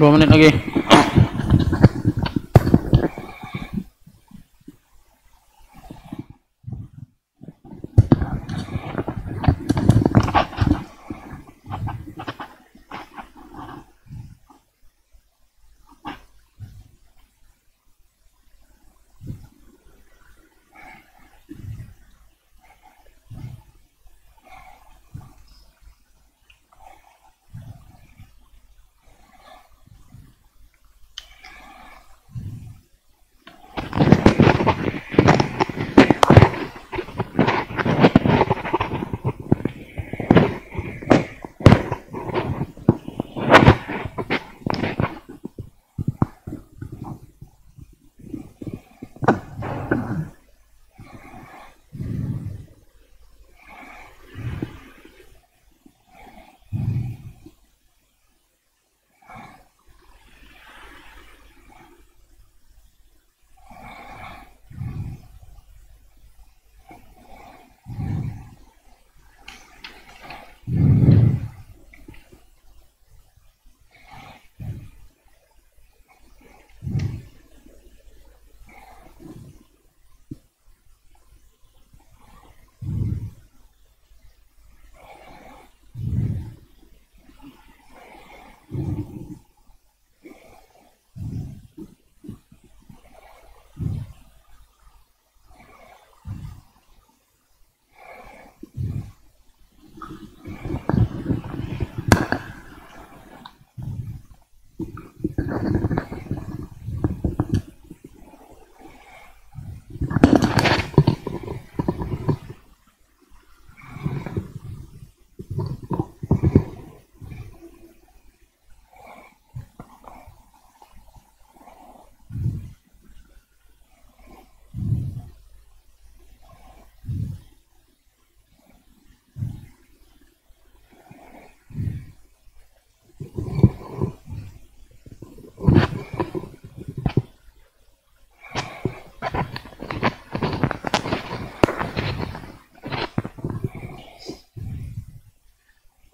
dua menit lagi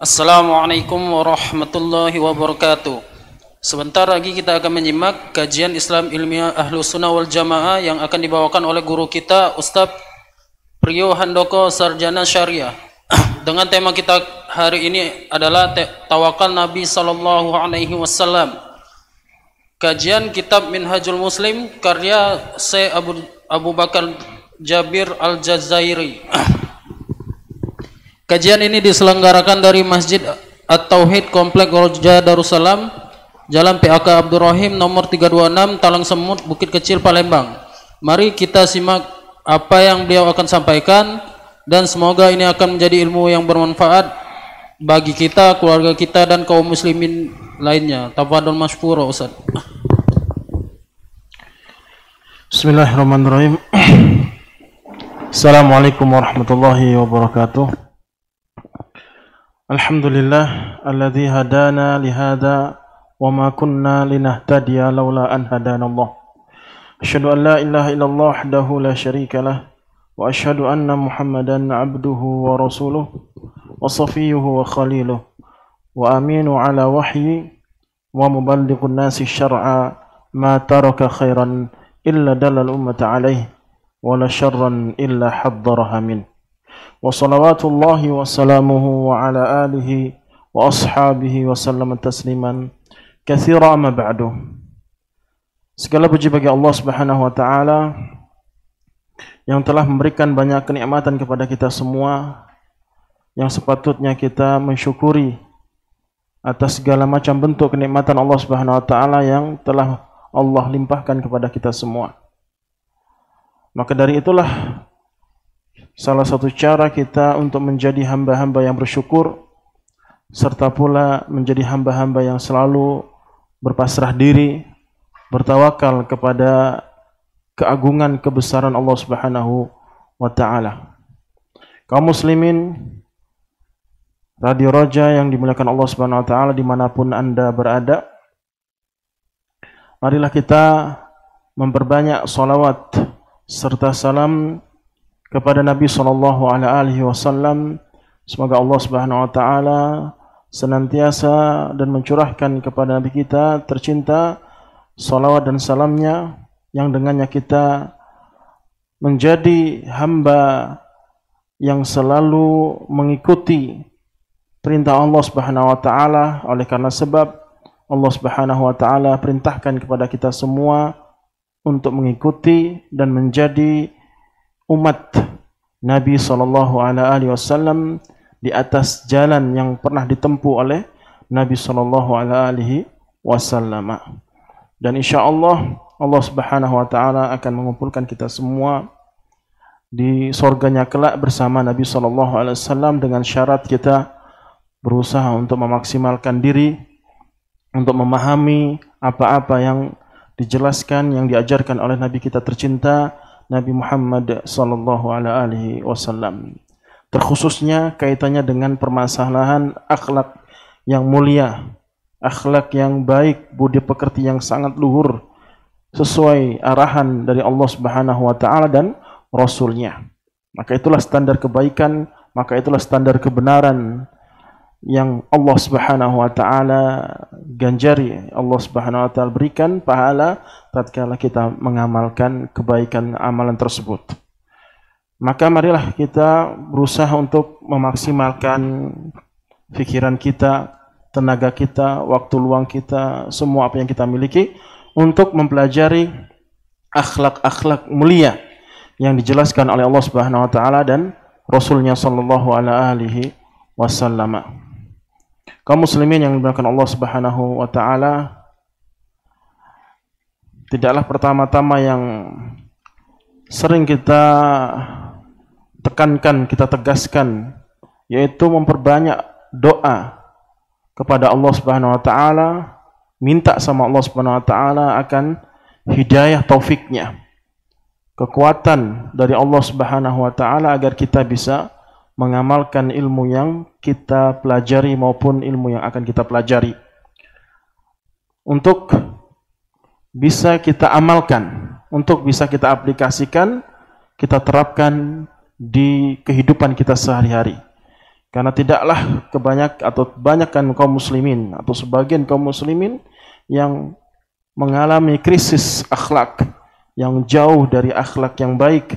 Assalamualaikum warahmatullahi wabarakatuh Sebentar lagi kita akan menyimak kajian Islam ilmiah Ahlu Sunnah wal Jamaah yang akan dibawakan oleh guru kita Ustaz Priyo Handoko Sarjana Syariah dengan tema kita hari ini adalah Tawakal Nabi Sallallahu Alaihi Wasallam Kajian Kitab Minhajul Muslim karya Syekh Abu, Abu Bakar Jabir Al-Jazairi Kajian ini diselenggarakan dari Masjid At-Tauhid Komplek Roja Darussalam, Jalan PAK Abdurrahim nomor 326 Talang Semut, Bukit Kecil Palembang. Mari kita simak apa yang beliau akan sampaikan dan semoga ini akan menjadi ilmu yang bermanfaat bagi kita, keluarga kita dan kaum muslimin lainnya. Tafadhol masyfuro Ustaz. Bismillahirrahmanirrahim. Assalamualaikum warahmatullahi wabarakatuh. الحمد لله الذي هدانا لهذا وما كنا لنهتدي لولا أن هدانا الله أشهد أن لا إله إلا الله وحده لا شريك له وأشهد أن محمدا عبده ورسوله وصفيه وخليله وأمين على وحي ومبلغ الناس الشرع ما ترك خيرا إلا دل الأمة عليه ولا شرا إلا حضرها منه وصلوات الله وسلامه وعلى آله وأصحابه وسلم تسليما كثيرا ما بعده Segala puji bagi Allah Subhanahu wa taala yang telah memberikan banyak kenikmatan kepada kita semua yang sepatutnya kita mensyukuri atas segala macam bentuk kenikmatan Allah Subhanahu wa taala yang telah Allah limpahkan kepada kita semua. Maka dari itulah Salah satu cara kita untuk menjadi hamba-hamba yang bersyukur serta pula menjadi hamba-hamba yang selalu berpasrah diri, bertawakal kepada keagungan kebesaran Allah Subhanahu wa taala. Kaum muslimin Radio Roja yang dimuliakan Allah Subhanahu wa taala dimanapun Anda berada. Marilah kita memperbanyak salawat serta salam kepada Nabi sallallahu alaihi wasallam semoga Allah Subhanahu wa taala senantiasa dan mencurahkan kepada Nabi kita tercinta salawat dan salamnya yang dengannya kita menjadi hamba yang selalu mengikuti perintah Allah Subhanahu wa taala oleh karena sebab Allah Subhanahu wa taala perintahkan kepada kita semua untuk mengikuti dan menjadi umat Nabi sallallahu alaihi wasallam di atas jalan yang pernah ditempuh oleh Nabi sallallahu alaihi wasallam. Dan insyaallah Allah Subhanahu wa taala akan mengumpulkan kita semua di surganya kelak bersama Nabi sallallahu alaihi wasallam dengan syarat kita berusaha untuk memaksimalkan diri untuk memahami apa-apa yang dijelaskan yang diajarkan oleh nabi kita tercinta Nabi Muhammad sallallahu alaihi wasallam. Terkhususnya kaitannya dengan permasalahan akhlak yang mulia, akhlak yang baik, budi pekerti yang sangat luhur sesuai arahan dari Allah Subhanahu wa taala dan rasulnya. Maka itulah standar kebaikan, maka itulah standar kebenaran yang Allah Subhanahu wa taala ganjari, Allah Subhanahu wa taala berikan pahala tatkala kita mengamalkan kebaikan amalan tersebut. Maka marilah kita berusaha untuk memaksimalkan pikiran kita, tenaga kita, waktu luang kita, semua apa yang kita miliki untuk mempelajari akhlak-akhlak mulia yang dijelaskan oleh Allah Subhanahu wa taala dan Rasulnya sallallahu alaihi wasallam. Kaum muslimin yang dimuliakan Allah Subhanahu wa taala tidaklah pertama-tama yang sering kita tekankan, kita tegaskan yaitu memperbanyak doa kepada Allah Subhanahu wa taala, minta sama Allah Subhanahu wa taala akan hidayah taufiknya. Kekuatan dari Allah Subhanahu wa taala agar kita bisa mengamalkan ilmu yang kita pelajari maupun ilmu yang akan kita pelajari. Untuk bisa kita amalkan, untuk bisa kita aplikasikan, kita terapkan di kehidupan kita sehari-hari. Karena tidaklah kebanyak atau banyakkan kaum muslimin atau sebagian kaum muslimin yang mengalami krisis akhlak yang jauh dari akhlak yang baik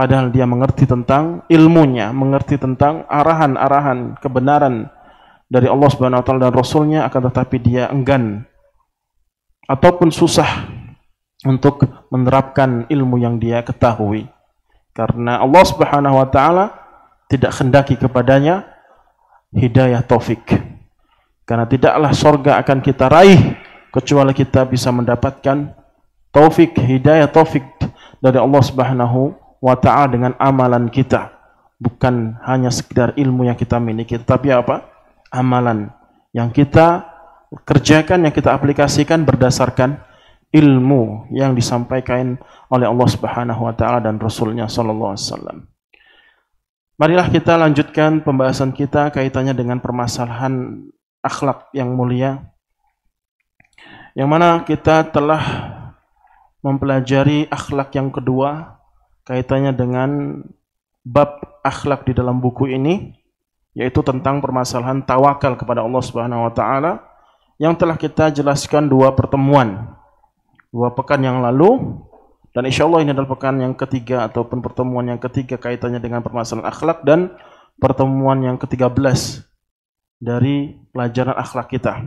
Padahal dia mengerti tentang ilmunya, mengerti tentang arahan-arahan kebenaran dari Allah Subhanahu wa taala dan rasulnya akan tetapi dia enggan ataupun susah untuk menerapkan ilmu yang dia ketahui karena Allah Subhanahu wa taala tidak hendaki kepadanya hidayah taufik karena tidaklah sorga akan kita raih kecuali kita bisa mendapatkan taufik hidayah taufik dari Allah Subhanahu wa wa ta'ala dengan amalan kita. Bukan hanya sekedar ilmu yang kita miliki, tapi apa? Amalan yang kita kerjakan, yang kita aplikasikan berdasarkan ilmu yang disampaikan oleh Allah Subhanahu wa taala dan Rasulnya sallallahu alaihi wasallam. Marilah kita lanjutkan pembahasan kita kaitannya dengan permasalahan akhlak yang mulia. Yang mana kita telah mempelajari akhlak yang kedua kaitannya dengan bab akhlak di dalam buku ini yaitu tentang permasalahan tawakal kepada Allah Subhanahu wa taala yang telah kita jelaskan dua pertemuan dua pekan yang lalu dan insya Allah ini adalah pekan yang ketiga ataupun pertemuan yang ketiga kaitannya dengan permasalahan akhlak dan pertemuan yang ketiga belas dari pelajaran akhlak kita.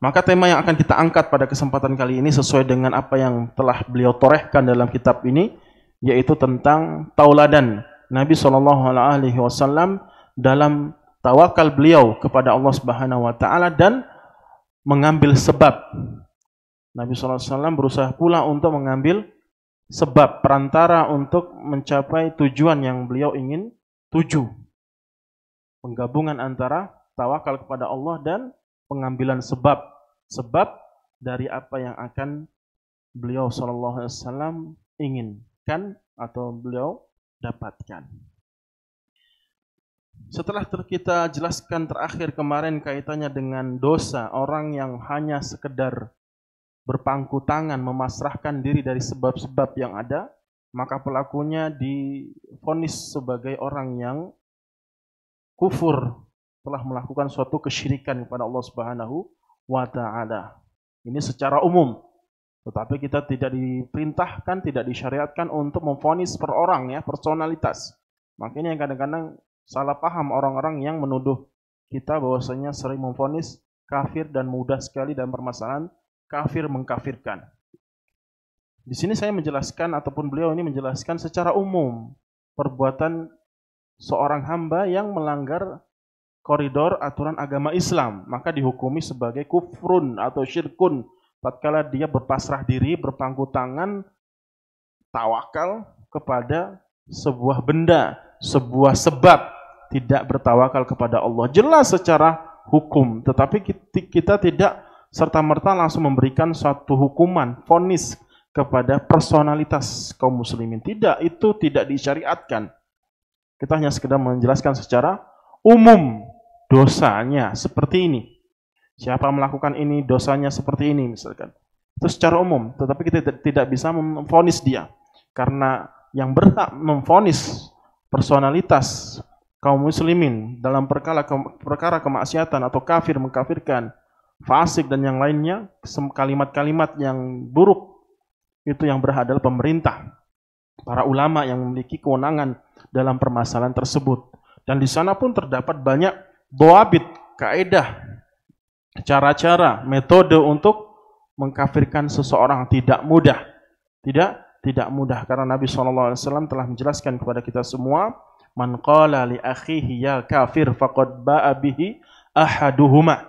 Maka tema yang akan kita angkat pada kesempatan kali ini sesuai dengan apa yang telah beliau torehkan dalam kitab ini, yaitu tentang tauladan Nabi Shallallahu Alaihi Wasallam dalam tawakal beliau kepada Allah Subhanahu Wa Taala dan mengambil sebab. Nabi Shallallahu Alaihi Wasallam berusaha pula untuk mengambil sebab perantara untuk mencapai tujuan yang beliau ingin tuju. Penggabungan antara tawakal kepada Allah dan pengambilan sebab sebab dari apa yang akan beliau sallallahu Alaihi Wasallam inginkan atau beliau dapatkan. Setelah kita jelaskan terakhir kemarin kaitannya dengan dosa orang yang hanya sekedar berpangku tangan memasrahkan diri dari sebab-sebab yang ada, maka pelakunya difonis sebagai orang yang kufur telah melakukan suatu kesyirikan kepada Allah Subhanahu wa taala. Ini secara umum. Tetapi kita tidak diperintahkan, tidak disyariatkan untuk memfonis per orang ya, personalitas. Makanya kadang-kadang salah paham orang-orang yang menuduh kita bahwasanya sering memfonis kafir dan mudah sekali dan permasalahan kafir mengkafirkan. Di sini saya menjelaskan ataupun beliau ini menjelaskan secara umum perbuatan seorang hamba yang melanggar koridor aturan agama Islam, maka dihukumi sebagai kufrun atau syirkun tatkala dia berpasrah diri, berpangku tangan, tawakal kepada sebuah benda, sebuah sebab, tidak bertawakal kepada Allah. Jelas secara hukum, tetapi kita tidak serta-merta langsung memberikan suatu hukuman, fonis kepada personalitas kaum muslimin. Tidak, itu tidak disyariatkan. Kita hanya sekedar menjelaskan secara umum dosanya seperti ini. Siapa melakukan ini dosanya seperti ini misalkan. Itu secara umum, tetapi kita tidak bisa memfonis dia. Karena yang berhak memfonis personalitas kaum muslimin dalam perkara perkara kemaksiatan atau kafir mengkafirkan, fasik dan yang lainnya, kalimat-kalimat yang buruk itu yang berhak adalah pemerintah. Para ulama yang memiliki kewenangan dalam permasalahan tersebut. Dan di sana pun terdapat banyak doabit, kaedah, cara-cara, metode untuk mengkafirkan seseorang tidak mudah. Tidak tidak mudah karena Nabi SAW telah menjelaskan kepada kita semua man qala li akhihi ya kafir faqad ba'a bihi ahaduhuma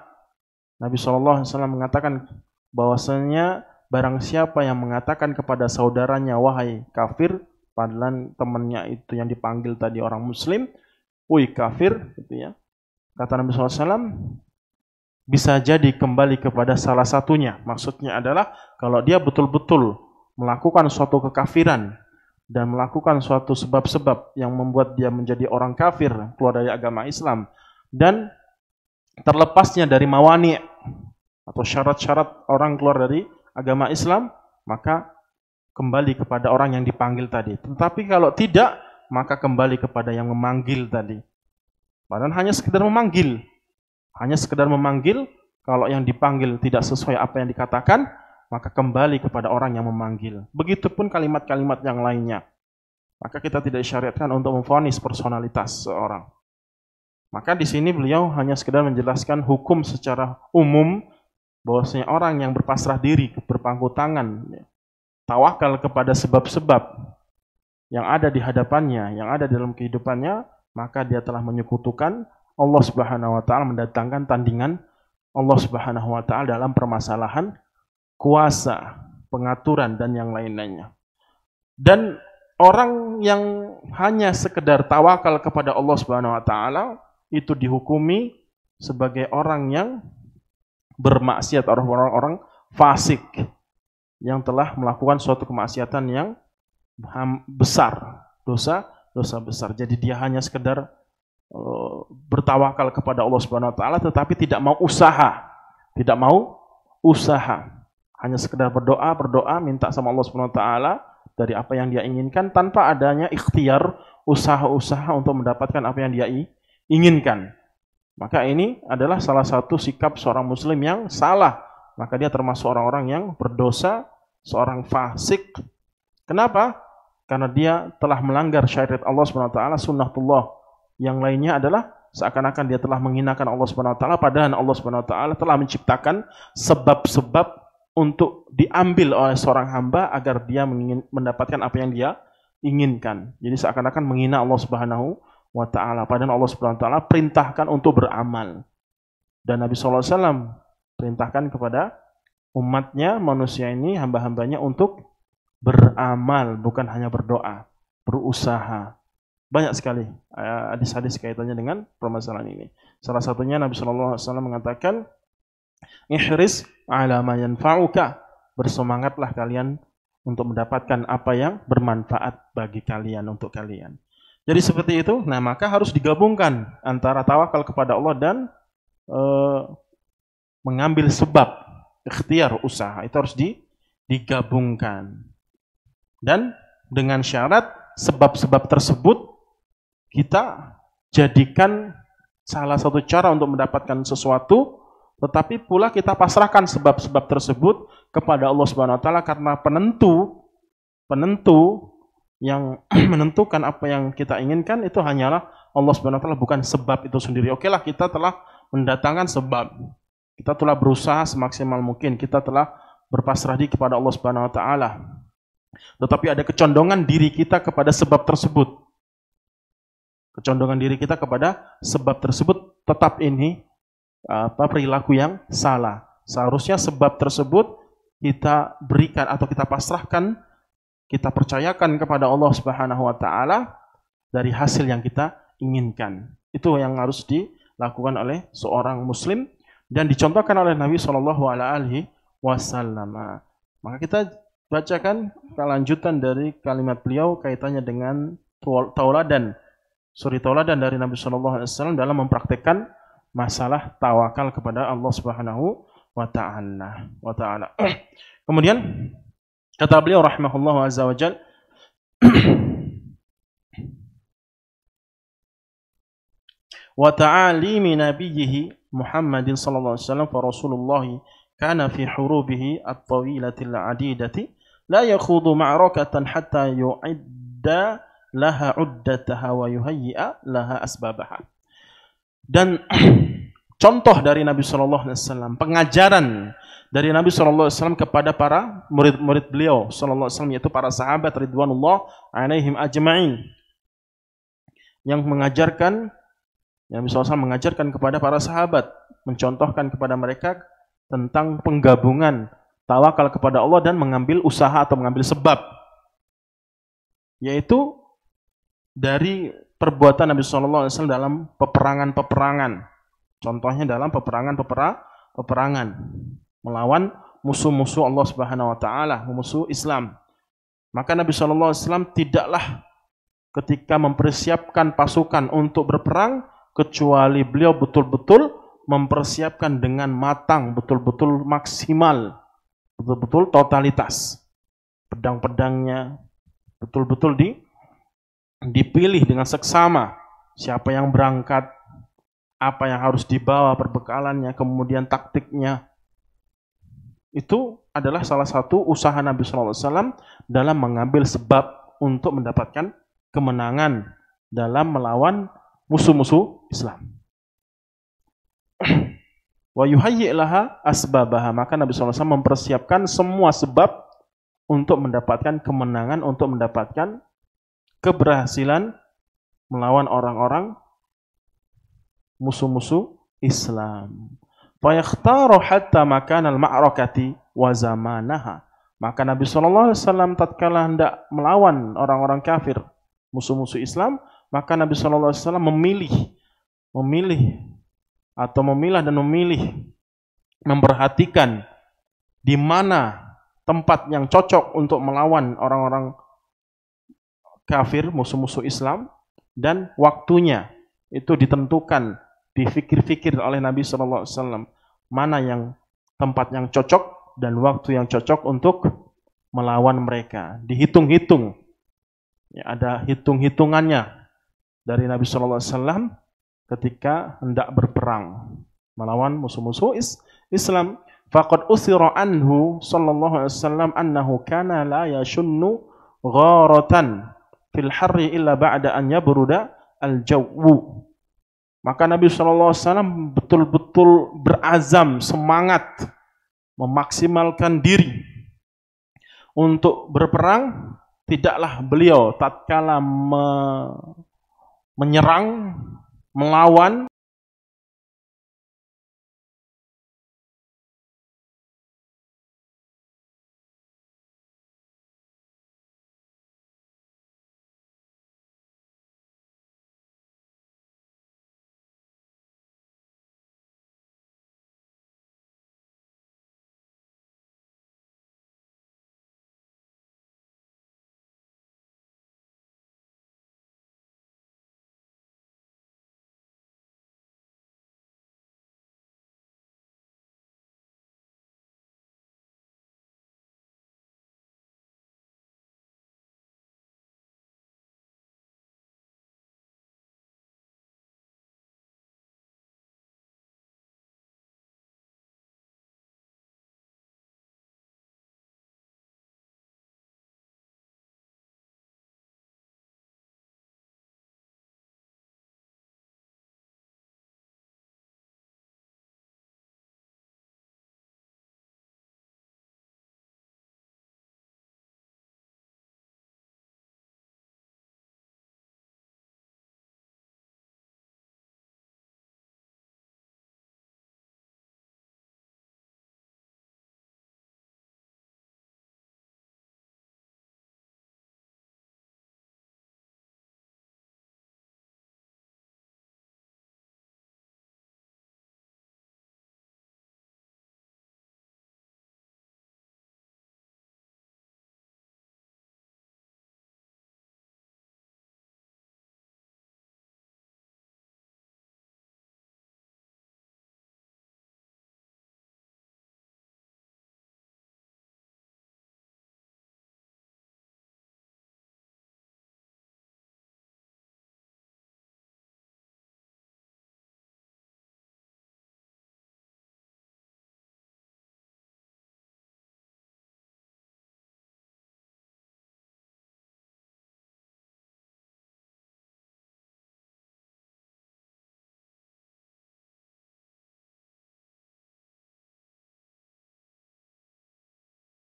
Nabi SAW mengatakan bahwasanya barang siapa yang mengatakan kepada saudaranya wahai kafir padahal temannya itu yang dipanggil tadi orang muslim wuih kafir gitu ya Kata Nabi SAW, bisa jadi kembali kepada salah satunya. Maksudnya adalah kalau dia betul-betul melakukan suatu kekafiran dan melakukan suatu sebab-sebab yang membuat dia menjadi orang kafir keluar dari agama Islam dan terlepasnya dari mawani atau syarat-syarat orang keluar dari agama Islam maka kembali kepada orang yang dipanggil tadi. Tetapi kalau tidak, maka kembali kepada yang memanggil tadi. Padahal hanya sekedar memanggil. Hanya sekedar memanggil, kalau yang dipanggil tidak sesuai apa yang dikatakan, maka kembali kepada orang yang memanggil. Begitupun kalimat-kalimat yang lainnya. Maka kita tidak disyariatkan untuk memfonis personalitas seorang. Maka di sini beliau hanya sekedar menjelaskan hukum secara umum bahwasanya orang yang berpasrah diri, berpangku tangan, tawakal kepada sebab-sebab yang ada di hadapannya, yang ada dalam kehidupannya, maka dia telah menyekutukan Allah Subhanahu wa taala mendatangkan tandingan Allah Subhanahu wa taala dalam permasalahan kuasa, pengaturan dan yang lain-lainnya. Dan orang yang hanya sekedar tawakal kepada Allah Subhanahu wa taala itu dihukumi sebagai orang yang bermaksiat orang-orang fasik yang telah melakukan suatu kemaksiatan yang besar, dosa dosa besar. Jadi dia hanya sekedar eh, bertawakal kepada Allah Subhanahu wa taala tetapi tidak mau usaha. Tidak mau usaha. Hanya sekedar berdoa, berdoa minta sama Allah Subhanahu wa taala dari apa yang dia inginkan tanpa adanya ikhtiar usaha-usaha untuk mendapatkan apa yang dia inginkan. Maka ini adalah salah satu sikap seorang muslim yang salah. Maka dia termasuk orang-orang yang berdosa, seorang fasik. Kenapa? karena dia telah melanggar syariat Allah Subhanahu wa taala sunnatullah yang lainnya adalah seakan-akan dia telah menghinakan Allah Subhanahu wa taala padahal Allah Subhanahu wa taala telah menciptakan sebab-sebab untuk diambil oleh seorang hamba agar dia mendapatkan apa yang dia inginkan. Jadi seakan-akan menghina Allah Subhanahu wa taala padahal Allah Subhanahu wa taala perintahkan untuk beramal. Dan Nabi SAW perintahkan kepada umatnya, manusia ini, hamba-hambanya untuk beramal bukan hanya berdoa, berusaha. Banyak sekali eh, hadis-hadis kaitannya dengan permasalahan ini. Salah satunya Nabi Shallallahu Alaihi Wasallam mengatakan, "Ihris ala ma Bersemangatlah kalian untuk mendapatkan apa yang bermanfaat bagi kalian untuk kalian. Jadi seperti itu. Nah, maka harus digabungkan antara tawakal kepada Allah dan e, mengambil sebab ikhtiar usaha itu harus di, digabungkan. Dan dengan syarat sebab-sebab tersebut kita jadikan salah satu cara untuk mendapatkan sesuatu, tetapi pula kita pasrahkan sebab-sebab tersebut kepada Allah Subhanahu wa taala karena penentu penentu yang menentukan apa yang kita inginkan itu hanyalah Allah Subhanahu wa taala bukan sebab itu sendiri. Oke lah kita telah mendatangkan sebab. Kita telah berusaha semaksimal mungkin. Kita telah berpasrah diri kepada Allah Subhanahu wa taala. Tetapi ada kecondongan diri kita kepada sebab tersebut. Kecondongan diri kita kepada sebab tersebut tetap ini apa perilaku yang salah. Seharusnya sebab tersebut kita berikan atau kita pasrahkan, kita percayakan kepada Allah Subhanahu wa taala dari hasil yang kita inginkan. Itu yang harus dilakukan oleh seorang muslim dan dicontohkan oleh Nabi Shallallahu alaihi wasallam. Maka kita Bacakan kelanjutan dari kalimat beliau kaitannya dengan tauladan. Suri tauladan dari Nabi Shallallahu Alaihi Wasallam dalam mempraktekkan masalah tawakal kepada Allah Subhanahu wa ta'ala. Wa ta'ala. Kemudian kata beliau rahimahullah azza wa jal, wa ta'alimi nabiyyihi Muhammadin sallallahu alaihi wasallam fa Rasulullah kana fi hurubihi at-tawilatil adidati la yakhudu ma'rakatan hatta yu'idda laha uddataha wa yuhayyi'a laha asbabaha. Dan contoh dari Nabi Shallallahu Alaihi Wasallam, pengajaran dari Nabi Shallallahu Alaihi Wasallam kepada para murid-murid beliau Shallallahu Alaihi Wasallam yaitu para sahabat Ridwanullah alaihim ajma'in yang mengajarkan Nabi SAW mengajarkan kepada para sahabat, mencontohkan kepada mereka tentang penggabungan tawakal kepada Allah dan mengambil usaha atau mengambil sebab yaitu dari perbuatan Nabi Shallallahu Alaihi Wasallam dalam peperangan-peperangan contohnya dalam peperangan pepera peperangan melawan musuh-musuh Allah Subhanahu Wa Taala musuh Islam maka Nabi Shallallahu Alaihi Wasallam tidaklah ketika mempersiapkan pasukan untuk berperang kecuali beliau betul-betul mempersiapkan dengan matang, betul-betul maksimal betul-betul totalitas. Pedang-pedangnya betul-betul di dipilih dengan seksama siapa yang berangkat, apa yang harus dibawa perbekalannya, kemudian taktiknya. Itu adalah salah satu usaha Nabi SAW dalam mengambil sebab untuk mendapatkan kemenangan dalam melawan musuh-musuh Islam. Wa yuhayyi' laha asbabaha. Maka Nabi SAW mempersiapkan semua sebab untuk mendapatkan kemenangan, untuk mendapatkan keberhasilan melawan orang-orang musuh-musuh Islam. Fayakhtaru hatta al ma'rakati wa zamanaha. Maka Nabi Shallallahu Alaihi Wasallam tatkala hendak melawan orang-orang kafir, musuh-musuh Islam, maka Nabi Shallallahu Alaihi Wasallam memilih, memilih atau memilah dan memilih, memperhatikan di mana tempat yang cocok untuk melawan orang-orang kafir, musuh-musuh Islam, dan waktunya itu ditentukan, difikir-fikir oleh Nabi saw. mana yang tempat yang cocok dan waktu yang cocok untuk melawan mereka. Dihitung-hitung, ya, ada hitung-hitungannya dari Nabi saw ketika hendak berperang melawan musuh-musuh Islam. Faqad usira anhu sallallahu alaihi wasallam annahu kana la yashunnu gharatan fil harri illa ba'da an yabruda al jawu Maka Nabi sallallahu alaihi wasallam betul-betul berazam semangat memaksimalkan diri untuk berperang tidaklah beliau tatkala me menyerang melawan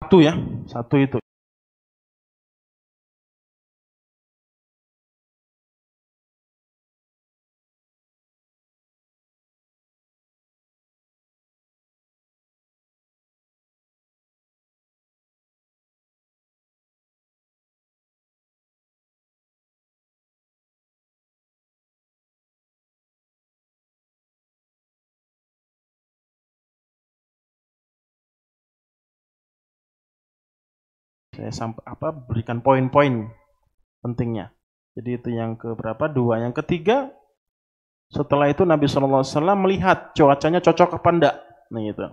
satu ya satu itu saya sampai apa berikan poin-poin pentingnya. Jadi itu yang keberapa? Dua. Yang ketiga, setelah itu Nabi Shallallahu Alaihi Wasallam melihat cuacanya cocok apa enggak. Nah gitu.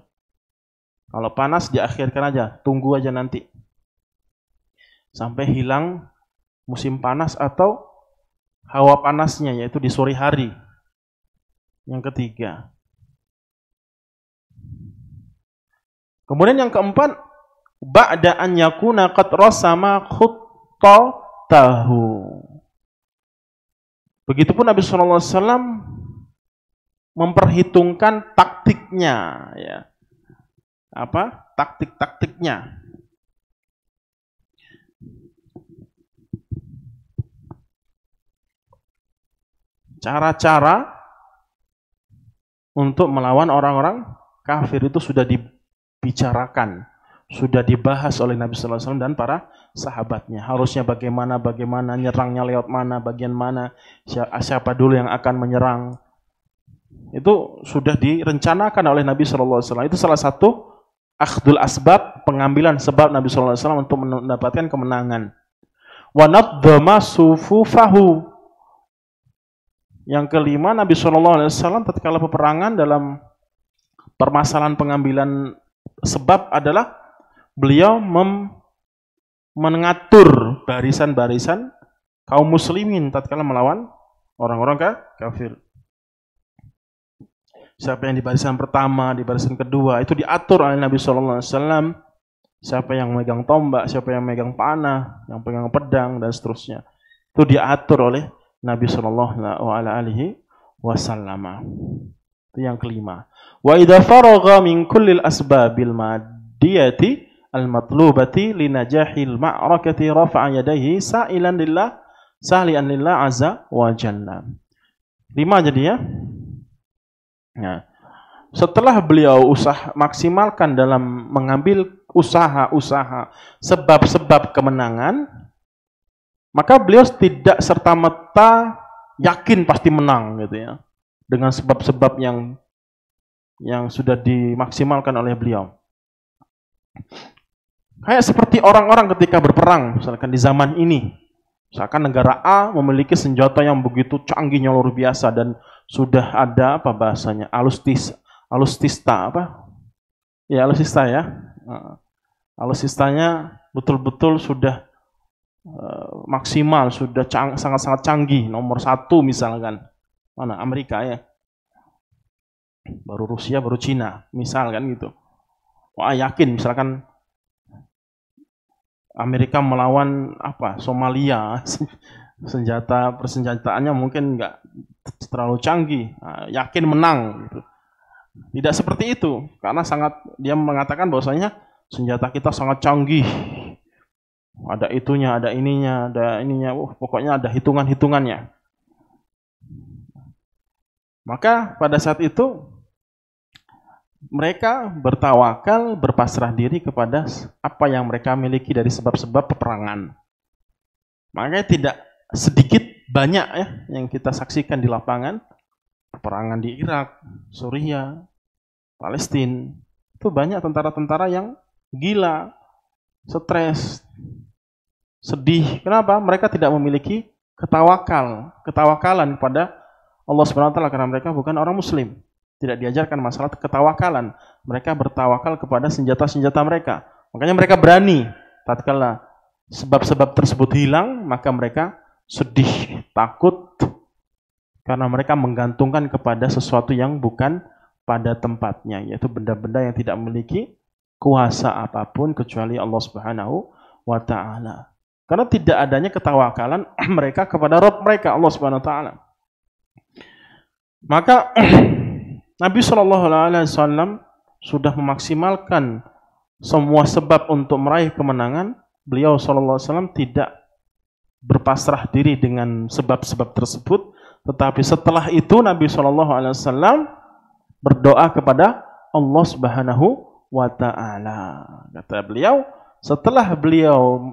Kalau panas diakhirkan aja, tunggu aja nanti. Sampai hilang musim panas atau hawa panasnya, yaitu di sore hari. Yang ketiga. Kemudian yang keempat, ba'da an yakuna qad rasama khuttatahu. Begitupun Nabi sallallahu alaihi wasallam memperhitungkan taktiknya ya. Apa? Taktik-taktiknya. Cara-cara untuk melawan orang-orang kafir itu sudah dibicarakan sudah dibahas oleh Nabi Sallallahu Alaihi Wasallam dan para sahabatnya. Harusnya bagaimana, bagaimana nyerangnya lewat mana, bagian mana, ah, siapa dulu yang akan menyerang. Itu sudah direncanakan oleh Nabi Sallallahu Alaihi Wasallam. Itu salah satu akhdul asbab, pengambilan sebab Nabi Sallallahu Alaihi Wasallam untuk mendapatkan kemenangan. sufu fahu Yang kelima, Nabi Sallallahu Alaihi Wasallam tatkala peperangan dalam permasalahan pengambilan sebab adalah beliau mem mengatur barisan-barisan kaum muslimin tatkala melawan orang-orang kafir. Siapa yang di barisan pertama, di barisan kedua, itu diatur oleh Nabi Shallallahu Alaihi Wasallam. Siapa yang megang tombak, siapa yang megang panah, yang pegang pedang dan seterusnya, itu diatur oleh Nabi Shallallahu Alaihi Wasallam. Itu yang kelima. Wa idha min kullil asbabil madiyati al-matlubati li najahil ma'rakati rafa'a yadayhi sa'ilan lillah sahlian lillah azza wa jalla. Lima jadi ya. Nah, setelah beliau usah maksimalkan dalam mengambil usaha-usaha sebab-sebab kemenangan, maka beliau tidak serta-merta yakin pasti menang gitu ya. Dengan sebab-sebab yang yang sudah dimaksimalkan oleh beliau. Kayak seperti orang-orang ketika berperang, misalkan di zaman ini. Misalkan negara A memiliki senjata yang begitu canggihnya luar biasa dan sudah ada apa bahasanya? Alustis, alustista apa? Ya, alustista ya. Alustistanya betul-betul sudah uh, maksimal, sudah sangat sangat-sangat canggih, nomor satu misalkan. Mana? Amerika ya. Baru Rusia, baru Cina, misalkan gitu. Wah, yakin misalkan Amerika melawan apa Somalia senjata persenjataannya mungkin nggak terlalu canggih nah, yakin menang gitu. tidak seperti itu karena sangat dia mengatakan bahwasanya senjata kita sangat canggih ada itunya ada ininya ada ininya uh, pokoknya ada hitungan hitungannya maka pada saat itu mereka bertawakal, berpasrah diri kepada apa yang mereka miliki dari sebab-sebab peperangan. Makanya tidak sedikit banyak ya yang kita saksikan di lapangan peperangan di Irak, Suriah, Palestina. Itu banyak tentara-tentara yang gila, stres, sedih. Kenapa? Mereka tidak memiliki ketawakal, ketawakalan kepada Allah Subhanahu wa taala karena mereka bukan orang muslim tidak diajarkan masalah ketawakalan. Mereka bertawakal kepada senjata-senjata mereka. Makanya mereka berani. Tatkala sebab-sebab tersebut hilang, maka mereka sedih, takut, karena mereka menggantungkan kepada sesuatu yang bukan pada tempatnya, yaitu benda-benda yang tidak memiliki kuasa apapun kecuali Allah Subhanahu wa taala. Karena tidak adanya ketawakalan mereka kepada roh mereka Allah Subhanahu wa taala. Maka Nabi Shallallahu Alaihi Wasallam sudah memaksimalkan semua sebab untuk meraih kemenangan. Beliau Shallallahu Alaihi Wasallam tidak berpasrah diri dengan sebab-sebab tersebut, tetapi setelah itu Nabi Shallallahu Alaihi Wasallam berdoa kepada Allah Subhanahu wa taala. Kata beliau, setelah beliau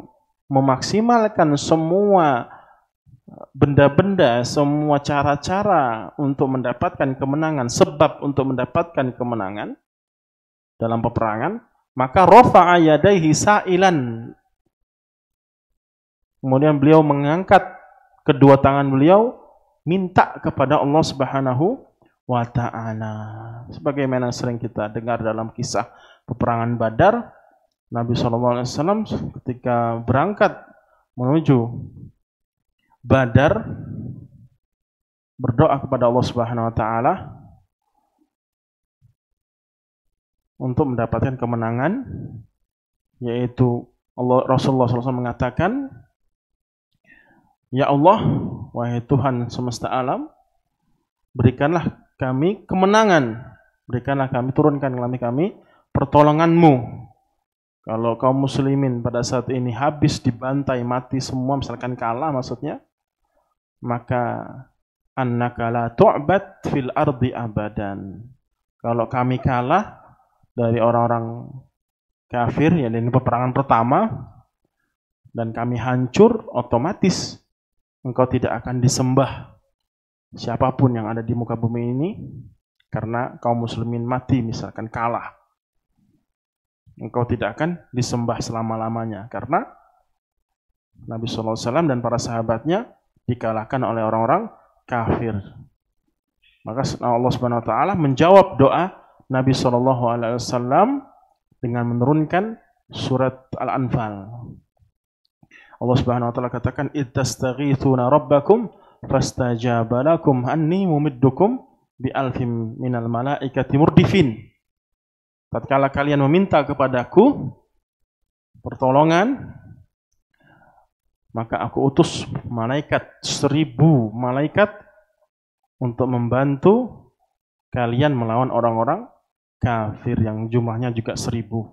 memaksimalkan semua benda-benda, semua cara-cara untuk mendapatkan kemenangan, sebab untuk mendapatkan kemenangan dalam peperangan, maka rafa'a yadaihi sa'ilan. Kemudian beliau mengangkat kedua tangan beliau minta kepada Allah Subhanahu wa taala. Sebagaimana sering kita dengar dalam kisah peperangan Badar, Nabi SAW ketika berangkat menuju Badar berdoa kepada Allah Subhanahu wa taala untuk mendapatkan kemenangan yaitu Allah Rasulullah SAW mengatakan Ya Allah wahai Tuhan semesta alam berikanlah kami kemenangan berikanlah kami turunkan kami kami pertolonganmu kalau kaum muslimin pada saat ini habis dibantai mati semua misalkan kalah maksudnya maka annaka la tu'bad fil ardi abadan. Kalau kami kalah dari orang-orang kafir, ya ini peperangan pertama, dan kami hancur, otomatis engkau tidak akan disembah siapapun yang ada di muka bumi ini, karena kaum muslimin mati misalkan kalah. Engkau tidak akan disembah selama-lamanya, karena Nabi SAW dan para sahabatnya dikalahkan oleh orang-orang kafir. Maka Allah Subhanahu wa taala menjawab doa Nabi Shallallahu alaihi wasallam dengan menurunkan surat Al-Anfal. Allah Subhanahu wa taala katakan ittastaghithuna rabbakum fastajaba lakum anni mumiddukum bi alfim minal malaikati murdifin. Tatkala kalian meminta kepadaku pertolongan, maka aku utus malaikat seribu malaikat untuk membantu kalian melawan orang-orang kafir yang jumlahnya juga seribu.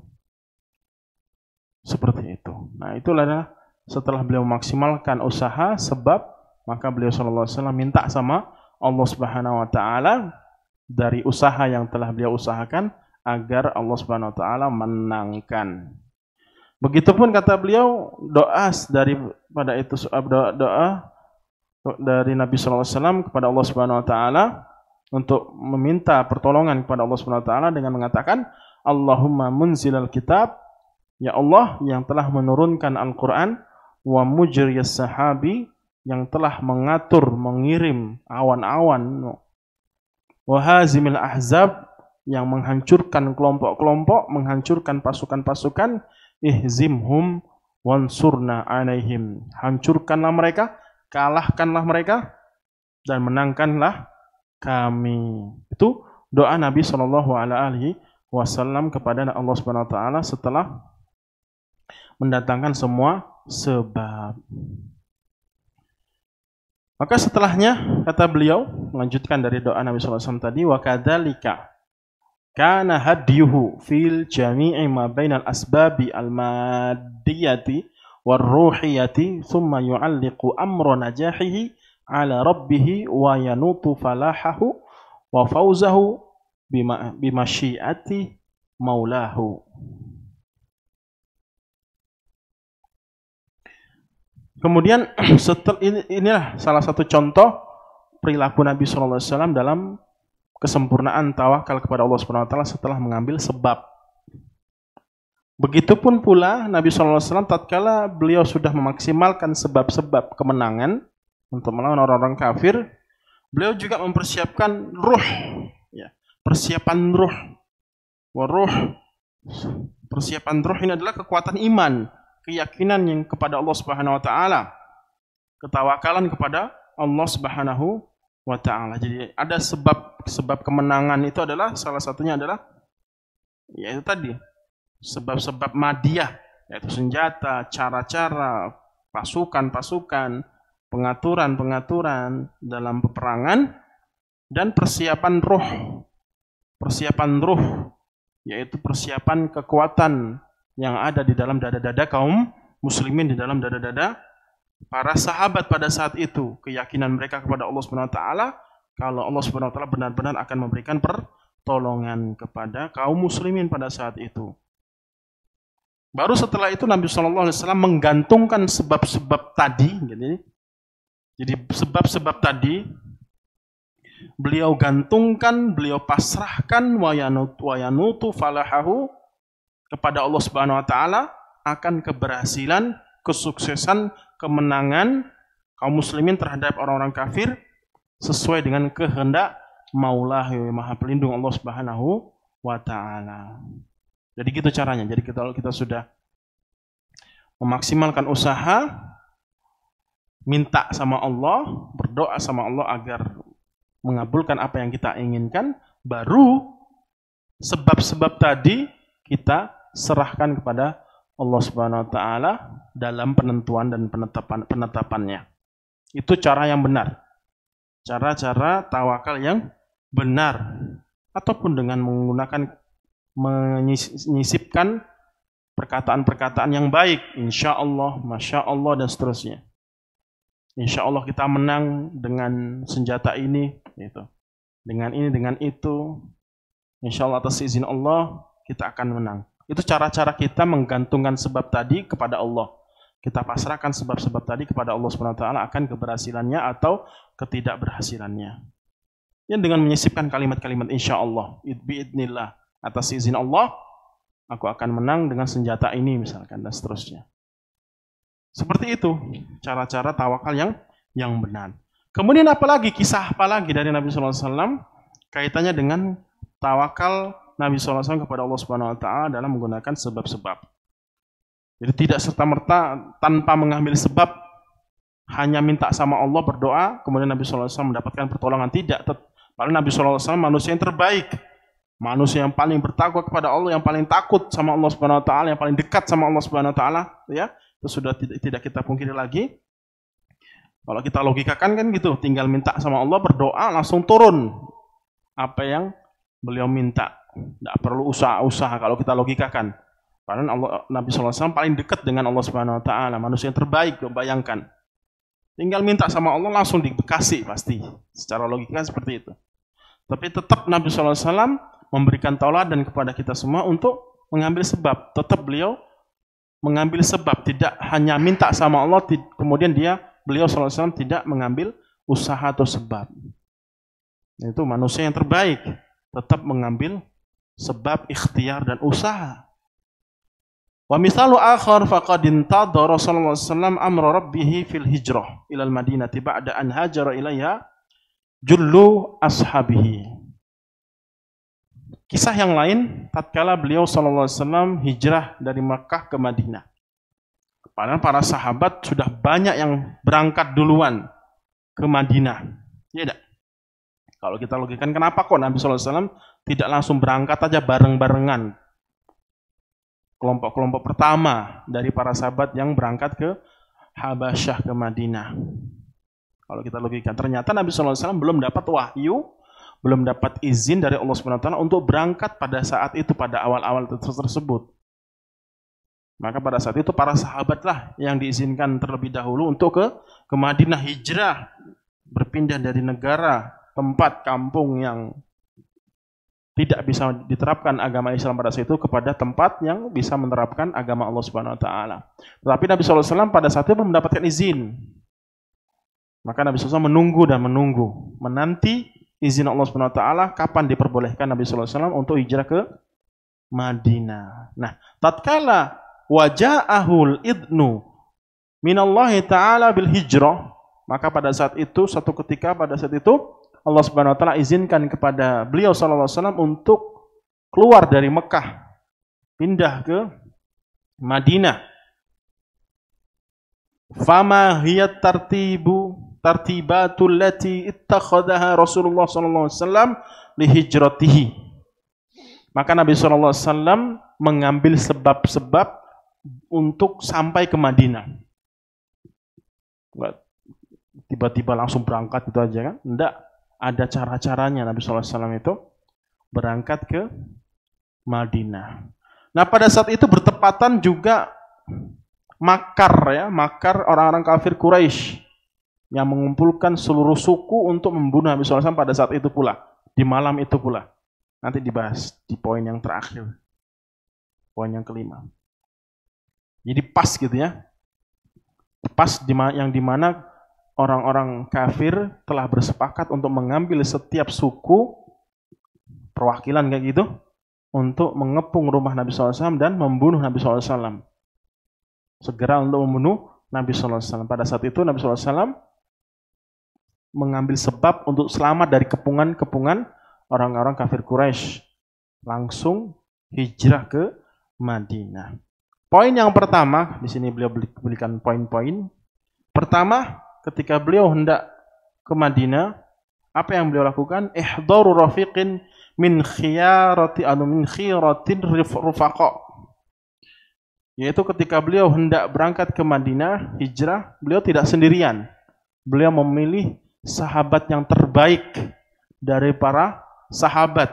Seperti itu. Nah itulah adalah setelah beliau maksimalkan usaha sebab maka beliau Alaihi Wasallam minta sama Allah Subhanahu Wa Taala dari usaha yang telah beliau usahakan agar Allah Subhanahu Wa Taala menangkan Begitupun kata beliau doa dari pada itu doa, doa dari Nabi SAW kepada Allah Subhanahu Wa Taala untuk meminta pertolongan kepada Allah Subhanahu Wa Taala dengan mengatakan Allahumma munzil al kitab ya Allah yang telah menurunkan Al-Quran wa mujriyas sahabi yang telah mengatur mengirim awan-awan wahazimil ahzab yang menghancurkan kelompok-kelompok menghancurkan pasukan-pasukan ihzimhum wansurna alaihim. Hancurkanlah mereka, kalahkanlah mereka, dan menangkanlah kami. Itu doa Nabi Shallallahu Alaihi Wasallam kepada Allah Subhanahu Wa Taala setelah mendatangkan semua sebab. Maka setelahnya kata beliau melanjutkan dari doa Nabi Alaihi Wasallam tadi wakadalika kana hadyuhu fil jami'i ma bainal asbabi al maddiyati war ruhiyati thumma yu'alliqu amra najahihi ala rabbih wa yanutu falahahu wa fawzahu bima bimasyiati maulahu Kemudian setel, inilah salah satu contoh perilaku Nabi Shallallahu Alaihi Wasallam dalam kesempurnaan tawakal kepada Allah Subhanahu wa taala setelah mengambil sebab. Begitupun pula Nabi SAW tatkala beliau sudah memaksimalkan sebab-sebab kemenangan untuk melawan orang-orang kafir, beliau juga mempersiapkan ruh, ya, persiapan ruh. Waruh, persiapan ruh ini adalah kekuatan iman, keyakinan yang kepada Allah Subhanahu wa taala, ketawakalan kepada Allah Subhanahu wa taala. Jadi ada sebab sebab kemenangan itu adalah salah satunya adalah yaitu tadi sebab-sebab madiah yaitu senjata, cara-cara, pasukan-pasukan, pengaturan-pengaturan dalam peperangan dan persiapan ruh. Persiapan ruh yaitu persiapan kekuatan yang ada di dalam dada-dada kaum muslimin di dalam dada-dada para sahabat pada saat itu keyakinan mereka kepada Allah Subhanahu wa taala kalau Allah Subhanahu wa taala benar-benar akan memberikan pertolongan kepada kaum muslimin pada saat itu. Baru setelah itu Nabi Shallallahu Alaihi Wasallam menggantungkan sebab-sebab tadi, jadi gitu ya. jadi sebab-sebab tadi beliau gantungkan, beliau pasrahkan wayanutu wayanutu falahahu kepada Allah Subhanahu Wa Taala akan keberhasilan, kesuksesan kemenangan kaum muslimin terhadap orang-orang kafir sesuai dengan kehendak Maulah Maha Pelindung Allah Subhanahu wa taala. Jadi gitu caranya. Jadi kita kita sudah memaksimalkan usaha minta sama Allah, berdoa sama Allah agar mengabulkan apa yang kita inginkan, baru sebab-sebab tadi kita serahkan kepada Allah Subhanahu wa taala dalam penentuan dan penetapan penetapannya. Itu cara yang benar. Cara-cara tawakal yang benar ataupun dengan menggunakan menyisipkan perkataan-perkataan yang baik, insya Allah, masya Allah dan seterusnya. Insya Allah kita menang dengan senjata ini, gitu. Dengan ini, dengan itu, insya Allah atas izin Allah kita akan menang. Itu cara-cara kita menggantungkan sebab tadi kepada Allah. Kita pasrahkan sebab-sebab tadi kepada Allah Subhanahu wa taala akan keberhasilannya atau ketidakberhasilannya. Ya dengan menyisipkan kalimat-kalimat insyaallah, idbiidnillah, atas izin Allah aku akan menang dengan senjata ini misalkan dan seterusnya. Seperti itu cara-cara tawakal yang yang benar. Kemudian apalagi kisah apalagi dari Nabi Alaihi Wasallam kaitannya dengan tawakal Nabi SAW kepada Allah Subhanahu Wa Taala dalam menggunakan sebab-sebab. Jadi tidak serta merta tanpa mengambil sebab hanya minta sama Allah berdoa kemudian Nabi SAW mendapatkan pertolongan tidak. padahal Nabi SAW manusia yang terbaik, manusia yang paling bertakwa kepada Allah, yang paling takut sama Allah Subhanahu Wa Taala, yang paling dekat sama Allah Subhanahu Wa Taala, ya itu sudah tidak kita pungkiri lagi. Kalau kita logikakan kan gitu, tinggal minta sama Allah berdoa langsung turun apa yang Beliau minta, tidak perlu usaha-usaha kalau kita logikakan. Karena Allah, Nabi SAW paling dekat dengan Allah Subhanahu Wa Taala, manusia yang terbaik, bayangkan. Tinggal minta sama Allah langsung dikasih pasti. Secara logika seperti itu. Tapi tetap Nabi SAW memberikan tauladan kepada kita semua untuk mengambil sebab. Tetap beliau mengambil sebab, tidak hanya minta sama Allah, kemudian dia beliau SAW tidak mengambil usaha atau sebab. Itu manusia yang terbaik tetap mengambil sebab ikhtiar dan usaha. Wa misalu akhar faqad Rasulullah sallallahu alaihi wasallam amra rabbih fil hijrah ila al madinah ba'da an hajara ilaiha jullu ashabihi. Kisah yang lain tatkala beliau sallallahu alaihi wasallam hijrah dari Mekah ke Madinah. Padahal para sahabat sudah banyak yang berangkat duluan ke Madinah. Ya tidak? Kalau kita logikan, kenapa kok Nabi SAW tidak langsung berangkat aja bareng-barengan? Kelompok-kelompok pertama dari para sahabat yang berangkat ke Habasyah ke Madinah. Kalau kita logikan, ternyata Nabi SAW belum dapat wahyu, belum dapat izin dari Allah SWT untuk berangkat pada saat itu, pada awal-awal tersebut. Maka pada saat itu para sahabatlah yang diizinkan terlebih dahulu untuk ke ke Madinah hijrah, berpindah dari negara tempat kampung yang tidak bisa diterapkan agama Islam pada saat itu kepada tempat yang bisa menerapkan agama Allah Subhanahu wa taala. Tetapi Nabi SAW pada saat itu mendapatkan izin. Maka Nabi SAW menunggu dan menunggu, menanti izin Allah Subhanahu wa taala kapan diperbolehkan Nabi SAW untuk hijrah ke Madinah. Nah, tatkala waja'ahul idnu minallahi taala bil hijrah, maka pada saat itu satu ketika pada saat itu Allah Subhanahu wa taala izinkan kepada beliau sallallahu alaihi wasallam untuk keluar dari Mekah pindah ke Madinah. Fama hiya tartibu tartibatul lati ittakhadaha Rasulullah sallallahu alaihi wasallam li hijratihi. Maka Nabi sallallahu alaihi wasallam mengambil sebab-sebab untuk sampai ke Madinah. Tiba-tiba langsung berangkat itu aja kan? Enggak ada cara-caranya Nabi SAW itu berangkat ke Madinah. Nah pada saat itu bertepatan juga makar ya, makar orang-orang kafir Quraisy yang mengumpulkan seluruh suku untuk membunuh Nabi SAW pada saat itu pula, di malam itu pula. Nanti dibahas di poin yang terakhir, poin yang kelima. Jadi pas gitu ya, pas yang dimana orang-orang kafir telah bersepakat untuk mengambil setiap suku perwakilan kayak gitu untuk mengepung rumah Nabi SAW dan membunuh Nabi SAW. Segera untuk membunuh Nabi SAW. Pada saat itu Nabi SAW mengambil sebab untuk selamat dari kepungan-kepungan orang-orang kafir Quraisy. Langsung hijrah ke Madinah. Poin yang pertama, di sini beliau berikan poin-poin. Pertama, ketika beliau hendak ke Madinah, apa yang beliau lakukan? Ihdaru rafiqin min khiyarati anu min khiyaratin rufaqa. Yaitu ketika beliau hendak berangkat ke Madinah, hijrah, beliau tidak sendirian. Beliau memilih sahabat yang terbaik dari para sahabat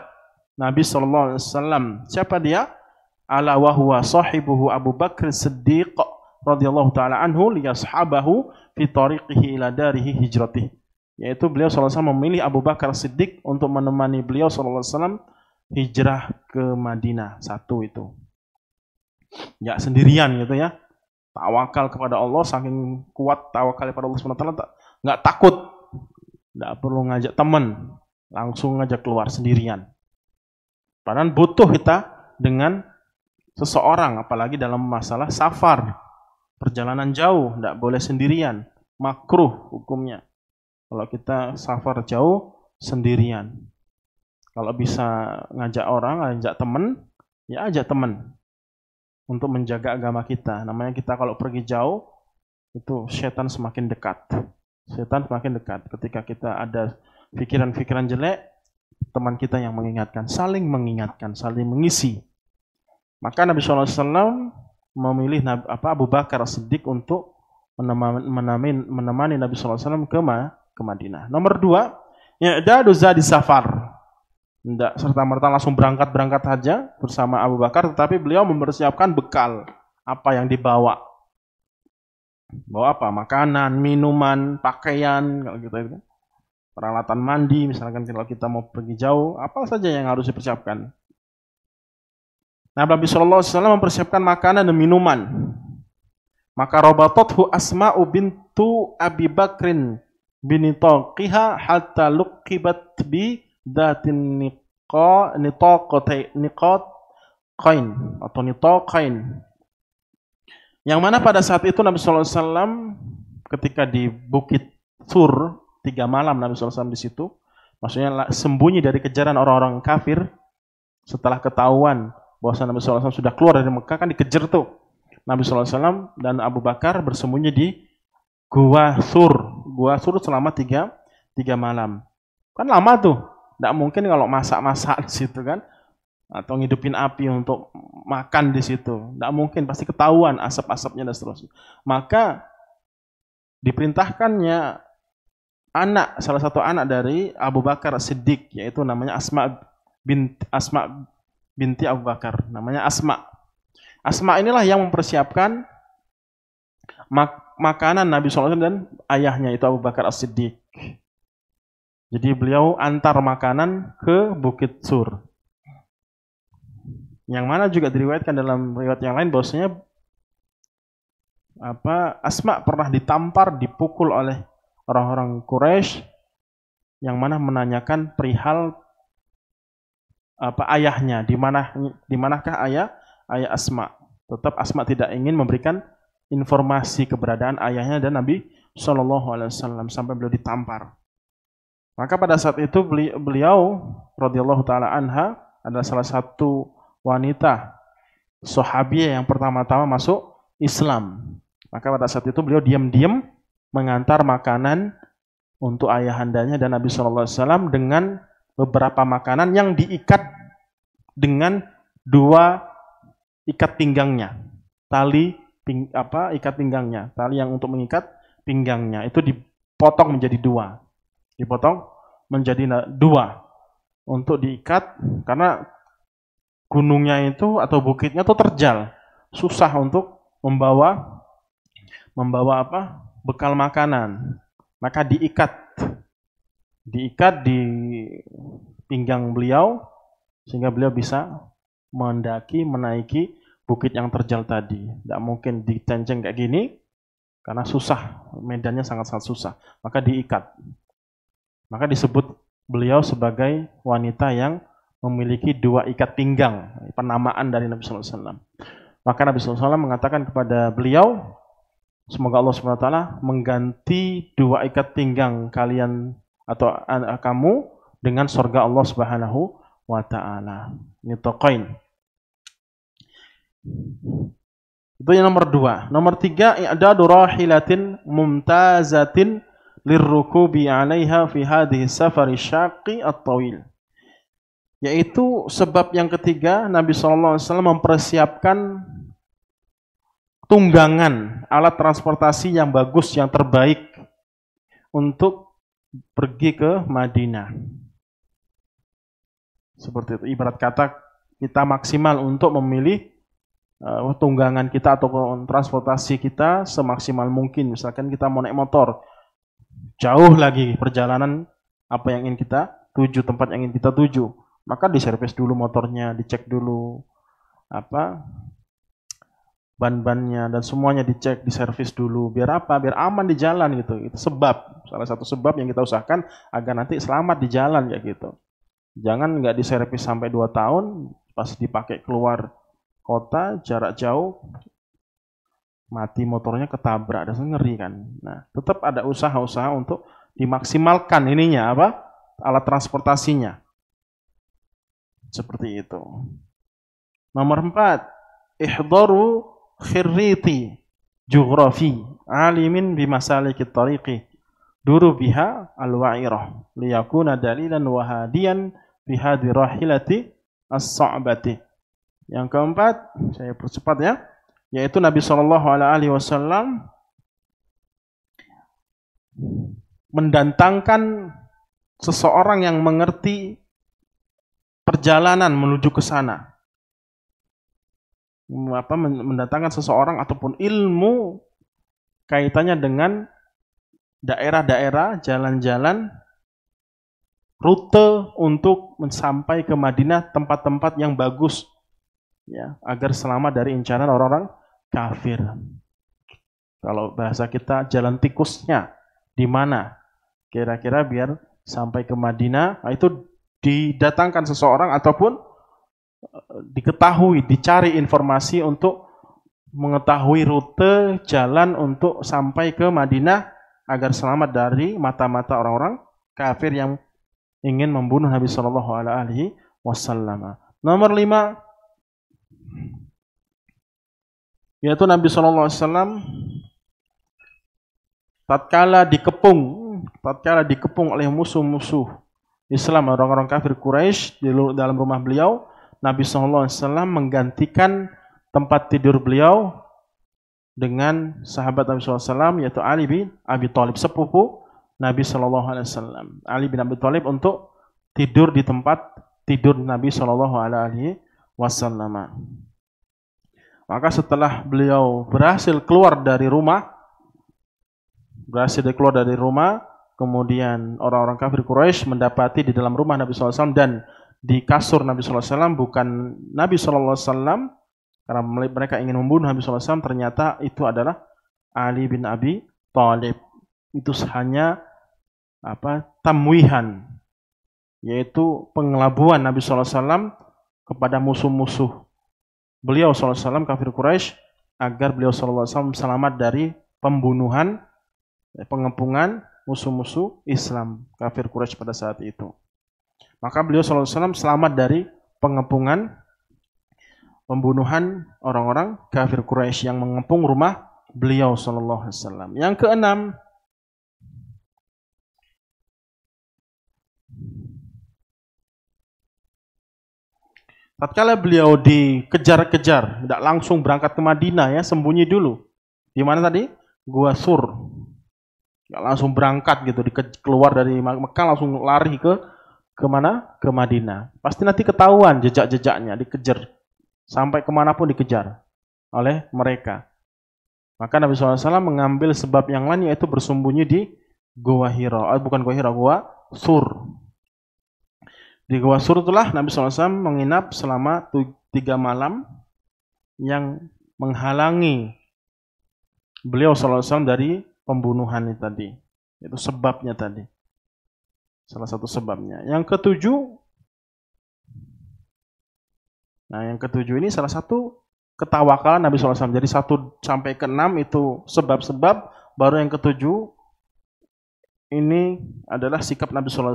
Nabi Shallallahu Alaihi Wasallam. Siapa dia? Ala sahibuhu Abu Bakr Siddiq radhiyallahu taala anhu ashabahu fi tariqihi ila darihi hijratih. Yaitu beliau SAW memilih Abu Bakar Siddiq untuk menemani beliau SAW hijrah ke Madinah. Satu itu. Ya sendirian gitu ya. Tawakal kepada Allah, saking kuat tawakal kepada Allah SWT, nggak takut. Nggak perlu ngajak teman. Langsung ngajak keluar sendirian. Padahal butuh kita dengan seseorang, apalagi dalam masalah safar. Perjalanan jauh, tidak boleh sendirian. Makruh hukumnya. Kalau kita safar jauh, sendirian. Kalau bisa ngajak orang, ngajak teman, ya ajak teman. Untuk menjaga agama kita. Namanya kita kalau pergi jauh, itu setan semakin dekat. Setan semakin dekat. Ketika kita ada pikiran-pikiran jelek, teman kita yang mengingatkan, saling mengingatkan, saling mengisi. Maka Nabi shallallahu alaihi wasallam memilih Nabi, apa Abu Bakar Siddiq untuk menemani, menemani, Nabi SAW ke, Ma, ke Madinah. Nomor dua, i'dadu di safar. Tidak serta-merta langsung berangkat-berangkat saja bersama Abu Bakar, tetapi beliau mempersiapkan bekal apa yang dibawa. Bawa apa? Makanan, minuman, pakaian, kalau gitu, gitu. Peralatan mandi, misalkan kalau kita mau pergi jauh, apa saja yang harus dipersiapkan. Nah, Nabi Shallallahu Alaihi Wasallam mempersiapkan makanan dan minuman. Maka robatothu Asma bintu Abi Bakrin bin Taqiha hatta luqibat bi datin niqa niqat kain atau nitaqain. Yang mana pada saat itu Nabi Shallallahu Alaihi Wasallam ketika di Bukit Sur tiga malam Nabi Shallallahu Alaihi Wasallam di situ, maksudnya sembunyi dari kejaran orang-orang kafir setelah ketahuan bahwa Nabi SAW sudah keluar dari Mekah kan dikejar tuh. Nabi SAW dan Abu Bakar bersembunyi di Gua Sur. Gua Sur selama tiga, tiga malam. Kan lama tuh. Tidak mungkin kalau masak-masak di situ kan. Atau ngidupin api untuk makan di situ. Tidak mungkin. Pasti ketahuan asap-asapnya dan seterusnya. Maka diperintahkannya anak, salah satu anak dari Abu Bakar Siddiq. Yaitu namanya Asma bin Asma binti Abu Bakar, namanya Asma. Asma inilah yang mempersiapkan mak makanan Nabi SAW dan ayahnya itu Abu Bakar As-Siddiq. Jadi beliau antar makanan ke Bukit Sur. Yang mana juga diriwayatkan dalam riwayat yang lain bahwasanya apa Asma pernah ditampar, dipukul oleh orang-orang Quraisy yang mana menanyakan perihal apa ayahnya di mana di manakah ayah ayah Asma tetap Asma tidak ingin memberikan informasi keberadaan ayahnya dan Nabi saw sampai beliau ditampar maka pada saat itu beliau radhiyallahu taala anha adalah salah satu wanita sahabiah yang pertama-tama masuk Islam maka pada saat itu beliau diam-diam mengantar makanan untuk ayahandanya dan Nabi saw dengan beberapa makanan yang diikat dengan dua ikat pinggangnya, tali ping, apa ikat pinggangnya, tali yang untuk mengikat pinggangnya itu dipotong menjadi dua, dipotong menjadi dua untuk diikat karena gunungnya itu atau bukitnya itu terjal, susah untuk membawa membawa apa bekal makanan, maka diikat diikat di pinggang beliau sehingga beliau bisa mendaki menaiki bukit yang terjal tadi. Tidak mungkin ditenceng kayak gini karena susah, medannya sangat-sangat susah. Maka diikat. Maka disebut beliau sebagai wanita yang memiliki dua ikat pinggang, penamaan dari Nabi Sallallahu Alaihi Wasallam. Maka Nabi SAW mengatakan kepada beliau, semoga Allah Subhanahu Wa Taala mengganti dua ikat pinggang kalian atau kamu dengan surga Allah Subhanahu wa taala. Ini tokoin. Itu yang nomor dua. Nomor tiga, i'dadu rahilatin mumtazatin lirrukubi alaiha fi hadhihi safari syaqi at-tawil. Yaitu sebab yang ketiga, Nabi SAW mempersiapkan tunggangan alat transportasi yang bagus, yang terbaik untuk pergi ke Madinah. Seperti itu. Ibarat kata kita maksimal untuk memilih uh, tunggangan kita atau transportasi kita semaksimal mungkin. Misalkan kita mau naik motor, jauh lagi perjalanan apa yang ingin kita tuju, tempat yang ingin kita tuju. Maka diservis dulu motornya, dicek dulu apa ban-bannya dan semuanya dicek, diservis dulu. Biar apa? Biar aman di jalan gitu. Itu sebab, salah satu sebab yang kita usahakan agar nanti selamat di jalan ya gitu. Jangan nggak diservis sampai 2 tahun, pas dipakai keluar kota jarak jauh mati motornya ketabrak dan ngeri kan. Nah, tetap ada usaha-usaha untuk dimaksimalkan ininya apa? alat transportasinya. Seperti itu. Nomor 4, ihdaru khirriti jughrafi alimin bimasalikit tariqi duru biha alwa'irah liyakuna dalilan wahadian bihadi rahilati as-sa'bati. Yang keempat, saya percepat ya, yaitu Nabi Shallallahu alaihi wasallam mendatangkan seseorang yang mengerti perjalanan menuju ke sana. Apa mendatangkan seseorang ataupun ilmu kaitannya dengan daerah-daerah, jalan-jalan rute untuk sampai ke Madinah tempat-tempat yang bagus ya agar selamat dari incaran orang-orang kafir. Kalau bahasa kita jalan tikusnya di mana? Kira-kira biar sampai ke Madinah, nah itu didatangkan seseorang ataupun eh, diketahui, dicari informasi untuk mengetahui rute jalan untuk sampai ke Madinah agar selamat dari mata-mata orang-orang kafir yang ingin membunuh Nabi Shallallahu Alaihi Wasallam. Nomor lima, yaitu Nabi Shallallahu Alaihi Wasallam tatkala dikepung tatkala dikepung oleh musuh-musuh Islam orang-orang kafir Quraisy di dalam rumah beliau, Nabi Shallallahu SAW menggantikan tempat tidur beliau dengan sahabat Nabi Shallallahu SAW yaitu Ali bin Abi Thalib sepupu Nabi Shallallahu Alaihi Wasallam. Ali bin Abi Thalib untuk tidur di tempat tidur Nabi Shallallahu Alaihi Wasallam. Maka setelah beliau berhasil keluar dari rumah, berhasil keluar dari rumah, kemudian orang-orang kafir Quraisy mendapati di dalam rumah Nabi SAW dan di kasur Nabi SAW bukan Nabi SAW karena mereka ingin membunuh Nabi SAW ternyata itu adalah Ali bin Abi Thalib itu hanya apa tamwihan yaitu pengelabuan Nabi SAW kepada musuh-musuh beliau SAW kafir Quraisy agar beliau SAW selamat dari pembunuhan eh, pengepungan musuh-musuh Islam kafir Quraisy pada saat itu maka beliau SAW selamat dari pengepungan pembunuhan orang-orang kafir Quraisy yang mengepung rumah beliau Shallallahu Alaihi Wasallam. Yang keenam, tatkala beliau dikejar-kejar, tidak langsung berangkat ke Madinah ya, sembunyi dulu. Di mana tadi? Gua Sur. Tidak langsung berangkat gitu, keluar dari Mekah langsung lari ke ke Ke Madinah. Pasti nanti ketahuan jejak-jejaknya, dikejar. Sampai kemanapun dikejar oleh mereka. Maka Nabi SAW mengambil sebab yang lain yaitu bersembunyi di Gua Hiro. Oh, eh, bukan Gua Hiro, Gua Sur. Di Gua Sur itulah Nabi SAW menginap selama tiga malam yang menghalangi beliau SAW dari pembunuhan ini tadi. Itu sebabnya tadi. Salah satu sebabnya. Yang ketujuh, nah yang ketujuh ini salah satu ketawakalan Nabi SAW. Jadi satu sampai ke enam itu sebab-sebab, baru yang ketujuh ini adalah sikap Nabi SAW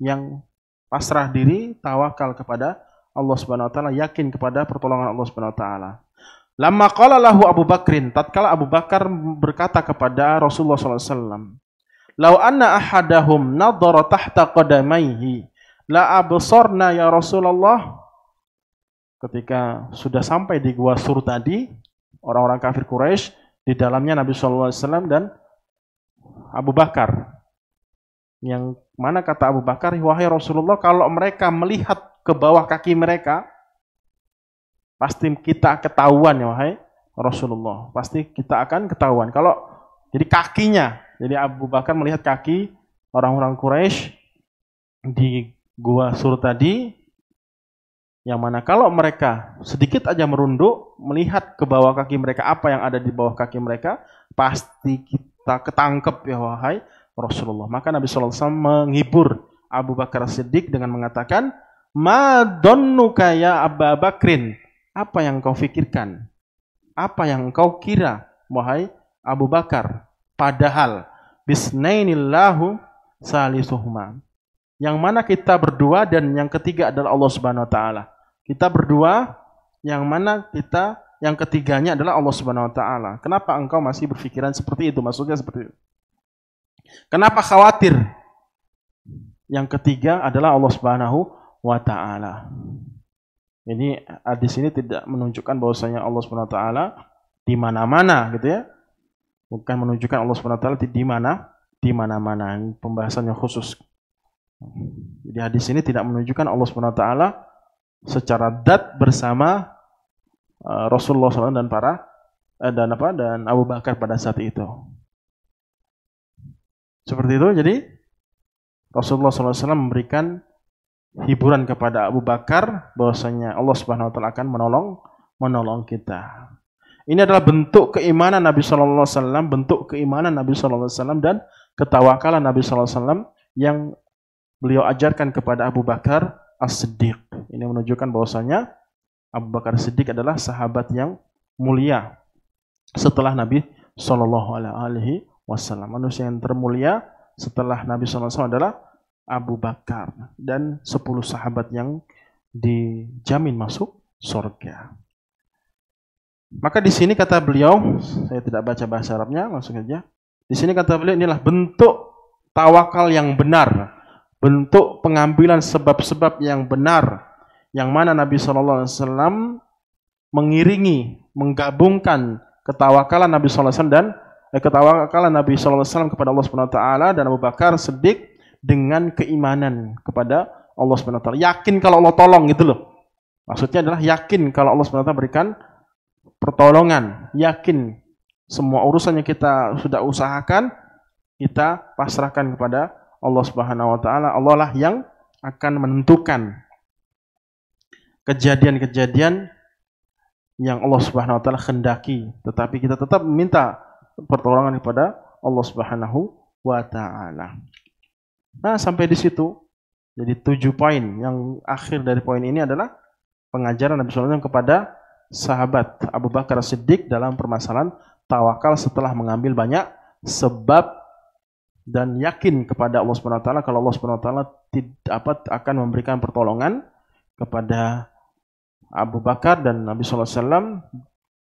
yang pasrah diri, tawakal kepada Allah Subhanahu wa taala, yakin kepada pertolongan Allah Subhanahu wa taala. Lama qala lahu Abu Bakrin, tatkala Abu Bakar berkata kepada Rasulullah SAW, "Lau anna ahadahum nadhara tahta qadamaihi, la absorna ya Rasulullah." Ketika sudah sampai di gua Sur tadi, orang-orang kafir Quraisy di dalamnya Nabi SAW dan Abu Bakar yang mana kata Abu Bakar, wahai Rasulullah, kalau mereka melihat ke bawah kaki mereka, pasti kita ketahuan ya wahai Rasulullah. Pasti kita akan ketahuan. Kalau jadi kakinya, jadi Abu Bakar melihat kaki orang-orang Quraisy di gua sur tadi, yang mana kalau mereka sedikit aja merunduk melihat ke bawah kaki mereka apa yang ada di bawah kaki mereka, pasti kita ketangkep ya wahai Rasulullah. Maka Nabi SAW menghibur Abu Bakar Siddiq dengan mengatakan, donnuka ya Abu Bakrin. Apa yang kau pikirkan? Apa yang kau kira, wahai Abu Bakar? Padahal, bisnainillahu salisuhuma. Yang mana kita berdua dan yang ketiga adalah Allah Subhanahu wa taala. Kita berdua yang mana kita yang ketiganya adalah Allah Subhanahu wa taala. Kenapa engkau masih berfikiran seperti itu? Maksudnya seperti itu. Kenapa khawatir? Yang ketiga adalah Allah Subhanahu wa taala. Ini hadis ini tidak menunjukkan bahwasanya Allah Subhanahu wa taala di mana-mana gitu ya. Bukan menunjukkan Allah Subhanahu wa taala di mana di mana-mana. Pembahasannya khusus. Jadi hadis ini tidak menunjukkan Allah Subhanahu wa taala secara dat bersama eh, Rasulullah SAW dan para eh, dan apa dan Abu Bakar pada saat itu. Seperti itu, jadi Rasulullah SAW memberikan hiburan kepada Abu Bakar bahwasanya Allah Subhanahu wa taala akan menolong menolong kita. Ini adalah bentuk keimanan Nabi Shallallahu Alaihi Wasallam, bentuk keimanan Nabi Shallallahu Alaihi Wasallam dan ketawakalan Nabi Shallallahu Alaihi Wasallam yang beliau ajarkan kepada Abu Bakar As-Siddiq. Ini menunjukkan bahwasanya Abu Bakar As-Siddiq adalah sahabat yang mulia setelah Nabi Shallallahu Alaihi wasallam. Manusia yang termulia setelah Nabi SAW adalah Abu Bakar dan 10 sahabat yang dijamin masuk surga. Maka di sini kata beliau, saya tidak baca bahasa Arabnya, langsung aja. Di sini kata beliau inilah bentuk tawakal yang benar, bentuk pengambilan sebab-sebab yang benar yang mana Nabi Alaihi Wasallam mengiringi, menggabungkan ketawakalan Nabi Alaihi Wasallam dan Eh, ketawakalan Nabi SAW kepada Allah Subhanahu Wa dan Abu Bakar sedik dengan keimanan kepada Allah Subhanahu Wa Yakin kalau Allah tolong gitu loh. Maksudnya adalah yakin kalau Allah Subhanahu Wa berikan pertolongan, yakin semua urusan yang kita sudah usahakan kita pasrahkan kepada Allah Subhanahu Wa Taala. Allah lah yang akan menentukan kejadian-kejadian yang Allah Subhanahu Wa Taala kehendaki. Tetapi kita tetap meminta pertolongan kepada Allah Subhanahu wa taala. Nah, sampai di situ. Jadi tujuh poin yang akhir dari poin ini adalah pengajaran Nabi SAW kepada sahabat Abu Bakar Siddiq dalam permasalahan tawakal setelah mengambil banyak sebab dan yakin kepada Allah Subhanahu wa taala kalau Allah Subhanahu wa taala akan memberikan pertolongan kepada Abu Bakar dan Nabi SAW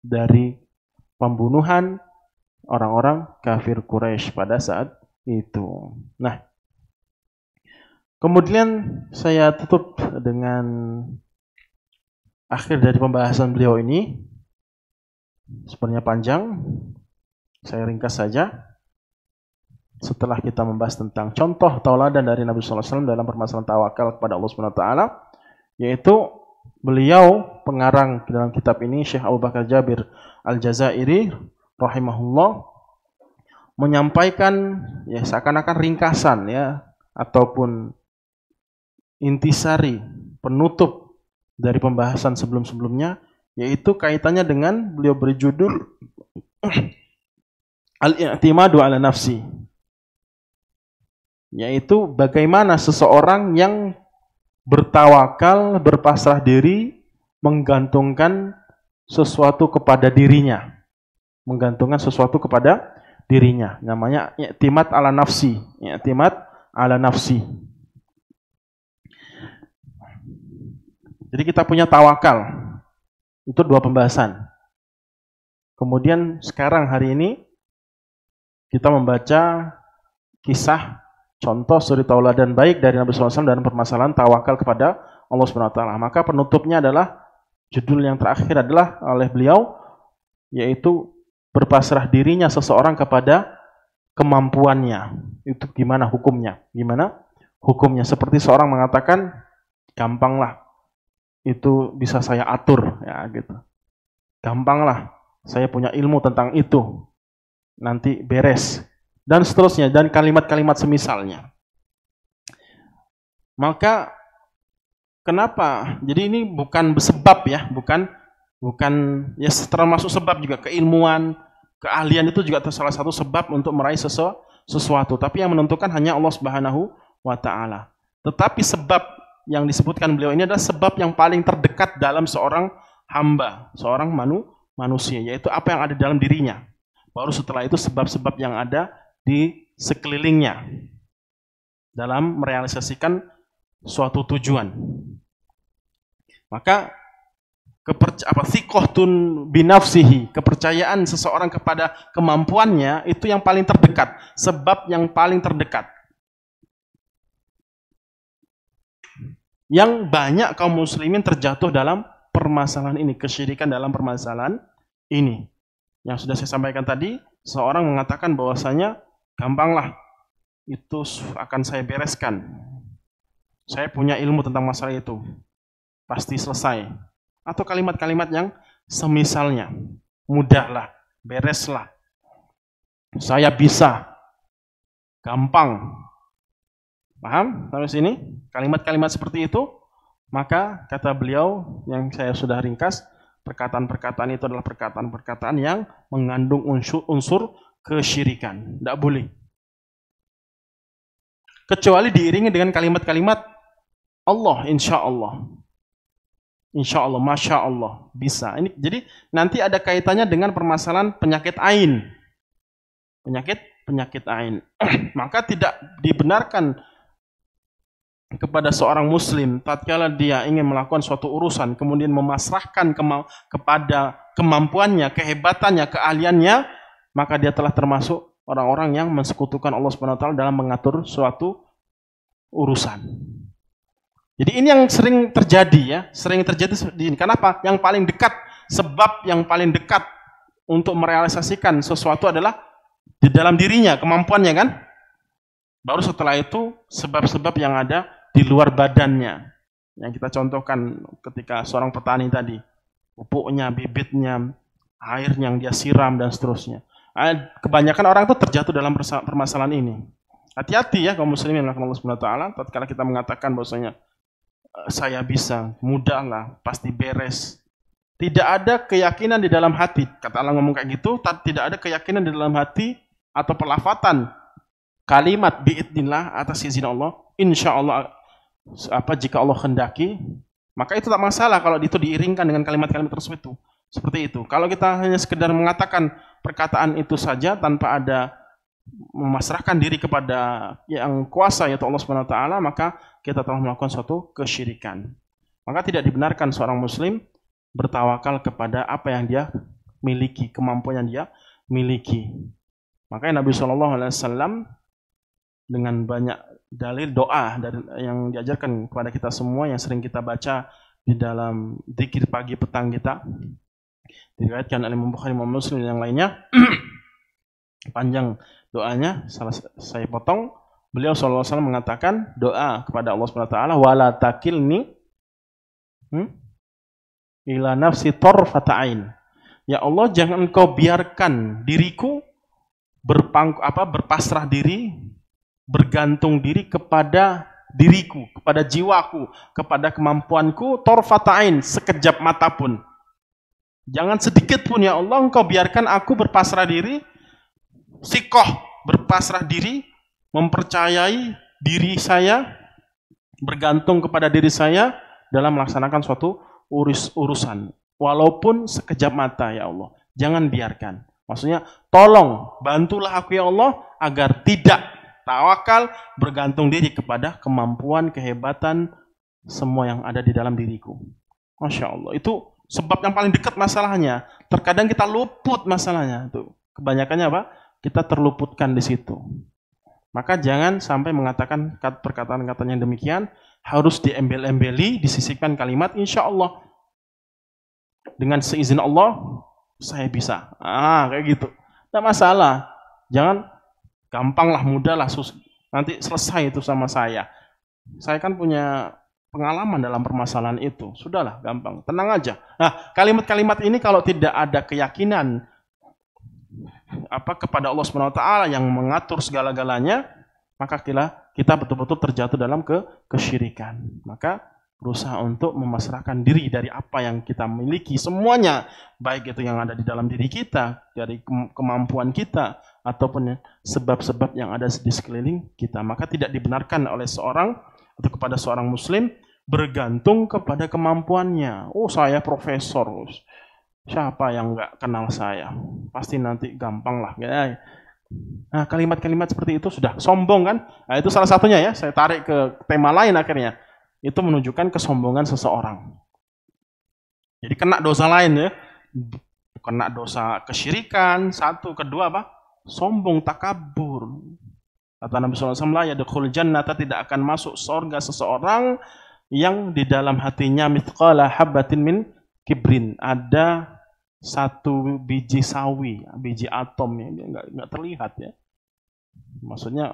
dari pembunuhan orang-orang kafir Quraisy pada saat itu. Nah, kemudian saya tutup dengan akhir dari pembahasan beliau ini. Sebenarnya panjang, saya ringkas saja. Setelah kita membahas tentang contoh tauladan dari Nabi SAW dalam permasalahan tawakal kepada Allah Subhanahu Wa Taala, yaitu beliau pengarang dalam kitab ini Syekh Abu Bakar Jabir Al Jazairi rahimahullah menyampaikan ya seakan-akan ringkasan ya ataupun intisari penutup dari pembahasan sebelum-sebelumnya yaitu kaitannya dengan beliau berjudul al-i'timadu ala nafsi yaitu bagaimana seseorang yang bertawakal, berpasrah diri menggantungkan sesuatu kepada dirinya menggantungkan sesuatu kepada dirinya. Namanya timat ala nafsi. timat ala nafsi. Jadi kita punya tawakal. Itu dua pembahasan. Kemudian sekarang hari ini kita membaca kisah contoh suri tauladan baik dari Nabi SAW dan permasalahan tawakal kepada Allah Subhanahu wa taala. Maka penutupnya adalah judul yang terakhir adalah oleh beliau yaitu berpasrah dirinya seseorang kepada kemampuannya. Itu gimana hukumnya? Gimana hukumnya? Seperti seorang mengatakan, gampanglah, itu bisa saya atur, ya gitu. Gampanglah, saya punya ilmu tentang itu, nanti beres. Dan seterusnya, dan kalimat-kalimat semisalnya. Maka kenapa? Jadi ini bukan sebab ya, bukan bukan ya termasuk sebab juga keilmuan, keahlian itu juga salah satu sebab untuk meraih sesu sesuatu, tapi yang menentukan hanya Allah Subhanahu wa taala. Tetapi sebab yang disebutkan beliau ini adalah sebab yang paling terdekat dalam seorang hamba, seorang manu, manusia, yaitu apa yang ada dalam dirinya. Baru setelah itu sebab-sebab yang ada di sekelilingnya dalam merealisasikan suatu tujuan. Maka keperc apa sikohtun binafsihi kepercayaan seseorang kepada kemampuannya itu yang paling terdekat sebab yang paling terdekat yang banyak kaum muslimin terjatuh dalam permasalahan ini kesyirikan dalam permasalahan ini yang sudah saya sampaikan tadi seorang mengatakan bahwasanya gampanglah itu akan saya bereskan saya punya ilmu tentang masalah itu pasti selesai atau kalimat-kalimat yang semisalnya. Mudahlah, bereslah. Saya bisa. Gampang. Paham? sampai sini kalimat-kalimat seperti itu, maka kata beliau yang saya sudah ringkas, perkataan-perkataan itu adalah perkataan-perkataan yang mengandung unsur unsur kesyirikan. Tidak boleh. Kecuali diiringi dengan kalimat-kalimat Allah, insya Allah. Insya Allah, masya Allah bisa. Ini jadi nanti ada kaitannya dengan permasalahan penyakit ain, penyakit penyakit ain. Maka tidak dibenarkan kepada seorang muslim tatkala dia ingin melakukan suatu urusan kemudian memasrahkan kema kepada kemampuannya, kehebatannya, keahliannya, maka dia telah termasuk orang-orang yang mensekutukan Allah Subhanahu wa taala dalam mengatur suatu urusan. Jadi ini yang sering terjadi ya, sering terjadi di ini. Kenapa? Yang paling dekat, sebab yang paling dekat untuk merealisasikan sesuatu adalah di dalam dirinya, kemampuannya kan? Baru setelah itu sebab-sebab yang ada di luar badannya. Yang kita contohkan ketika seorang petani tadi, pupuknya, bibitnya, airnya yang dia siram dan seterusnya. Eh, kebanyakan orang itu terjatuh dalam permasalahan ini. Hati-hati ya kaum muslimin Allah Subhanahu wa taala tatkala kita mengatakan bahwasanya Eh, saya bisa, mudahlah, pasti beres. Tidak ada keyakinan di dalam hati. Kata Allah ngomong kayak gitu, tidak ada keyakinan di dalam hati atau pelafatan kalimat biidnillah atas izin Allah, insya Allah apa jika Allah hendaki, maka itu tak masalah kalau itu diiringkan dengan kalimat-kalimat tersebut itu. Seperti itu. Kalau kita hanya sekedar mengatakan perkataan itu saja tanpa ada memasrahkan diri kepada yang kuasa yaitu Allah Subhanahu wa taala, maka kita telah melakukan suatu kesyirikan. Maka tidak dibenarkan seorang muslim bertawakal kepada apa yang dia miliki, kemampuan yang dia miliki. Maka Nabi Shallallahu Alaihi Wasallam dengan banyak dalil doa dari yang diajarkan kepada kita semua yang sering kita baca di dalam dikir pagi petang kita diriwayatkan oleh Imam Bukhari Imam Muslim dan yang lainnya panjang doanya salah saya potong Beliau SAW mengatakan doa kepada Allah SWT, wala takilni hmm? ila nafsi torfata'in. Ya Allah, jangan engkau biarkan diriku berpangku apa berpasrah diri, bergantung diri kepada diriku, kepada jiwaku, kepada kemampuanku, torfatain sekejap mata pun. Jangan sedikit pun ya Allah, engkau biarkan aku berpasrah diri, sikoh, berpasrah diri, mempercayai diri saya, bergantung kepada diri saya dalam melaksanakan suatu urus urusan. Walaupun sekejap mata ya Allah. Jangan biarkan. Maksudnya tolong bantulah aku ya Allah agar tidak tawakal bergantung diri kepada kemampuan, kehebatan, semua yang ada di dalam diriku. Masya Allah. Itu sebab yang paling dekat masalahnya. Terkadang kita luput masalahnya. tuh kebanyakannya apa? Kita terluputkan di situ. Maka jangan sampai mengatakan perkataan-perkataan yang demikian harus diembel-embeli, disisipkan kalimat insya Allah. Dengan seizin Allah, saya bisa. Ah, kayak gitu. Tidak masalah. Jangan gampanglah, lah, mudah sus nanti selesai itu sama saya. Saya kan punya pengalaman dalam permasalahan itu. Sudahlah, gampang. Tenang aja. Nah, kalimat-kalimat ini kalau tidak ada keyakinan apa kepada Allah Subhanahu wa taala yang mengatur segala-galanya, maka kita kita betul-betul terjatuh dalam ke kesyirikan. Maka berusaha untuk memasrahkan diri dari apa yang kita miliki semuanya, baik itu yang ada di dalam diri kita, dari kemampuan kita ataupun ya, sebab-sebab yang ada di sekeliling kita. Maka tidak dibenarkan oleh seorang atau kepada seorang muslim bergantung kepada kemampuannya. Oh, saya profesor. Siapa yang nggak kenal saya? Pasti nanti gampang lah. Ya. Nah, kalimat-kalimat seperti itu sudah sombong kan? Nah, itu salah satunya ya. Saya tarik ke tema lain akhirnya. Itu menunjukkan kesombongan seseorang. Jadi kena dosa lain ya. Kena dosa kesyirikan, satu, kedua apa? Sombong, takabur. Kata Nabi SAW, La yadkhul jannata tidak akan masuk surga seseorang yang di dalam hatinya mithqala habbatin min kibrin. Ada satu biji sawi, biji atom ya nggak nggak terlihat ya. Maksudnya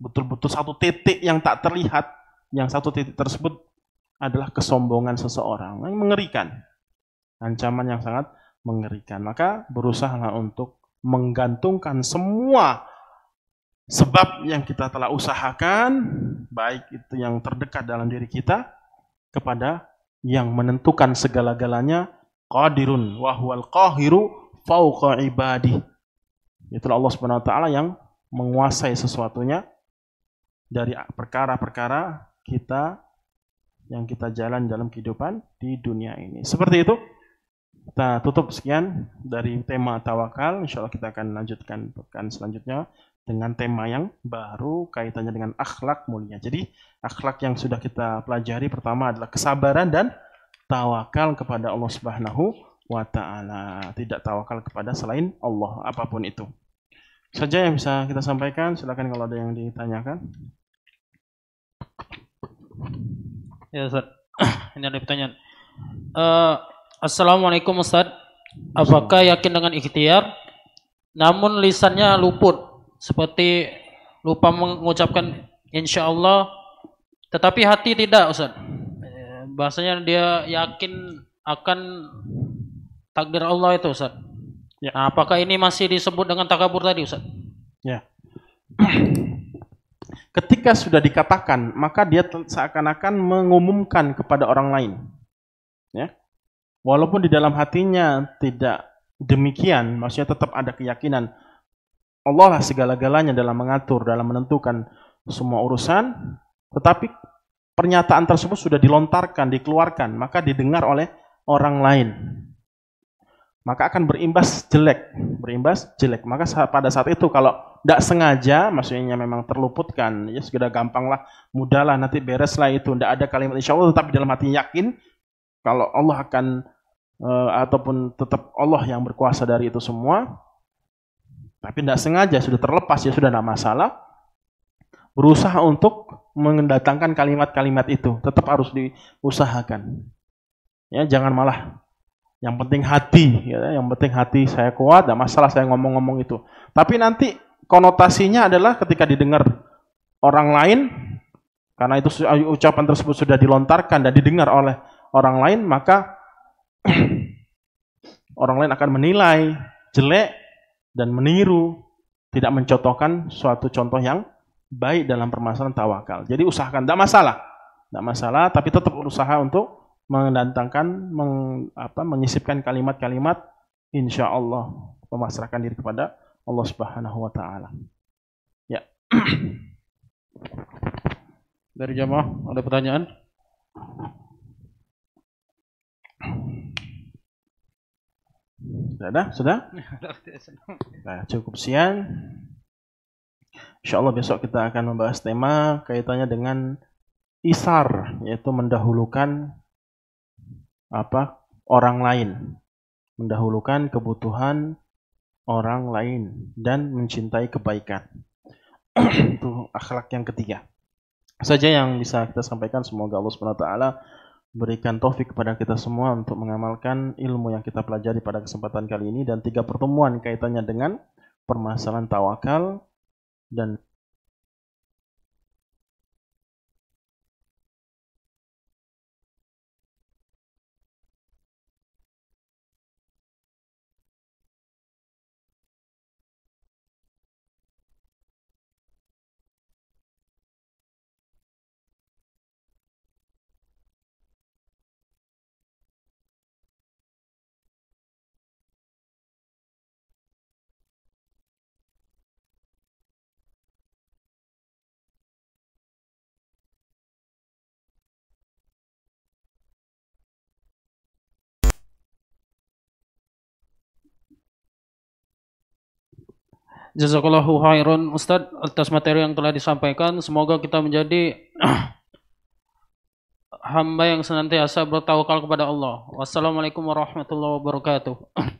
betul-betul satu titik yang tak terlihat, yang satu titik tersebut adalah kesombongan seseorang yang mengerikan, ancaman yang sangat mengerikan. Maka berusahalah untuk menggantungkan semua sebab yang kita telah usahakan, baik itu yang terdekat dalam diri kita, kepada yang menentukan segala-galanya, qadirun wa huwal qahiru fauqa ibadih. Itulah Allah Subhanahu wa taala yang menguasai sesuatunya dari perkara-perkara kita yang kita jalan dalam kehidupan di dunia ini. Seperti itu. Kita tutup sekian dari tema tawakal. Insya Allah kita akan lanjutkan pekan selanjutnya dengan tema yang baru kaitannya dengan akhlak mulia. Jadi akhlak yang sudah kita pelajari pertama adalah kesabaran dan tawakal kepada Allah Subhanahu wa taala, tidak tawakal kepada selain Allah apapun itu. Saja yang bisa kita sampaikan, silakan kalau ada yang ditanyakan. Ya Ustaz, ini ada pertanyaan. Uh, Assalamualaikum Ustaz, apakah yakin dengan ikhtiar namun lisannya luput seperti lupa mengucapkan insya Allah tetapi hati tidak Ustaz? Bahasanya dia yakin akan takdir Allah itu Ustaz. Ya. Nah, apakah ini masih disebut dengan takabur tadi Ustaz? Ya. Ketika sudah dikatakan, maka dia seakan-akan mengumumkan kepada orang lain. Ya. Walaupun di dalam hatinya tidak demikian, maksudnya tetap ada keyakinan Allah lah segala-galanya dalam mengatur, dalam menentukan semua urusan, tetapi pernyataan tersebut sudah dilontarkan, dikeluarkan, maka didengar oleh orang lain. Maka akan berimbas jelek, berimbas jelek. Maka pada saat itu kalau tidak sengaja, maksudnya memang terluputkan, ya sudah gampanglah, mudahlah nanti bereslah itu, tidak ada kalimat insya Allah, tetapi dalam hati yakin kalau Allah akan uh, ataupun tetap Allah yang berkuasa dari itu semua. Tapi tidak sengaja sudah terlepas ya sudah tidak masalah. Berusaha untuk mendatangkan kalimat-kalimat itu. Tetap harus diusahakan. Ya, jangan malah yang penting hati, ya, yang penting hati saya kuat, tidak masalah saya ngomong-ngomong itu. Tapi nanti konotasinya adalah ketika didengar orang lain, karena itu ucapan tersebut sudah dilontarkan dan didengar oleh orang lain, maka orang lain akan menilai jelek dan meniru, tidak mencontohkan suatu contoh yang baik dalam permasalahan tawakal. Jadi usahakan, tidak masalah, tidak masalah, tapi tetap usaha untuk mendatangkan, meng, apa, menyisipkan kalimat-kalimat, insya Allah memasrahkan diri kepada Allah Subhanahu Wa Taala. Ya. Dari jamaah ada pertanyaan? Sudah, sudah. Nah, cukup siang. Insya Allah besok kita akan membahas tema kaitannya dengan isar, yaitu mendahulukan apa orang lain, mendahulukan kebutuhan orang lain dan mencintai kebaikan. Itu akhlak yang ketiga. Saja yang bisa kita sampaikan semoga Allah Subhanahu taala berikan taufik kepada kita semua untuk mengamalkan ilmu yang kita pelajari pada kesempatan kali ini dan tiga pertemuan kaitannya dengan permasalahan tawakal, dan Jazakallahu khairan Ustaz atas materi yang telah disampaikan. Semoga kita menjadi hamba yang senantiasa bertawakal kepada Allah. Wassalamualaikum warahmatullahi wabarakatuh.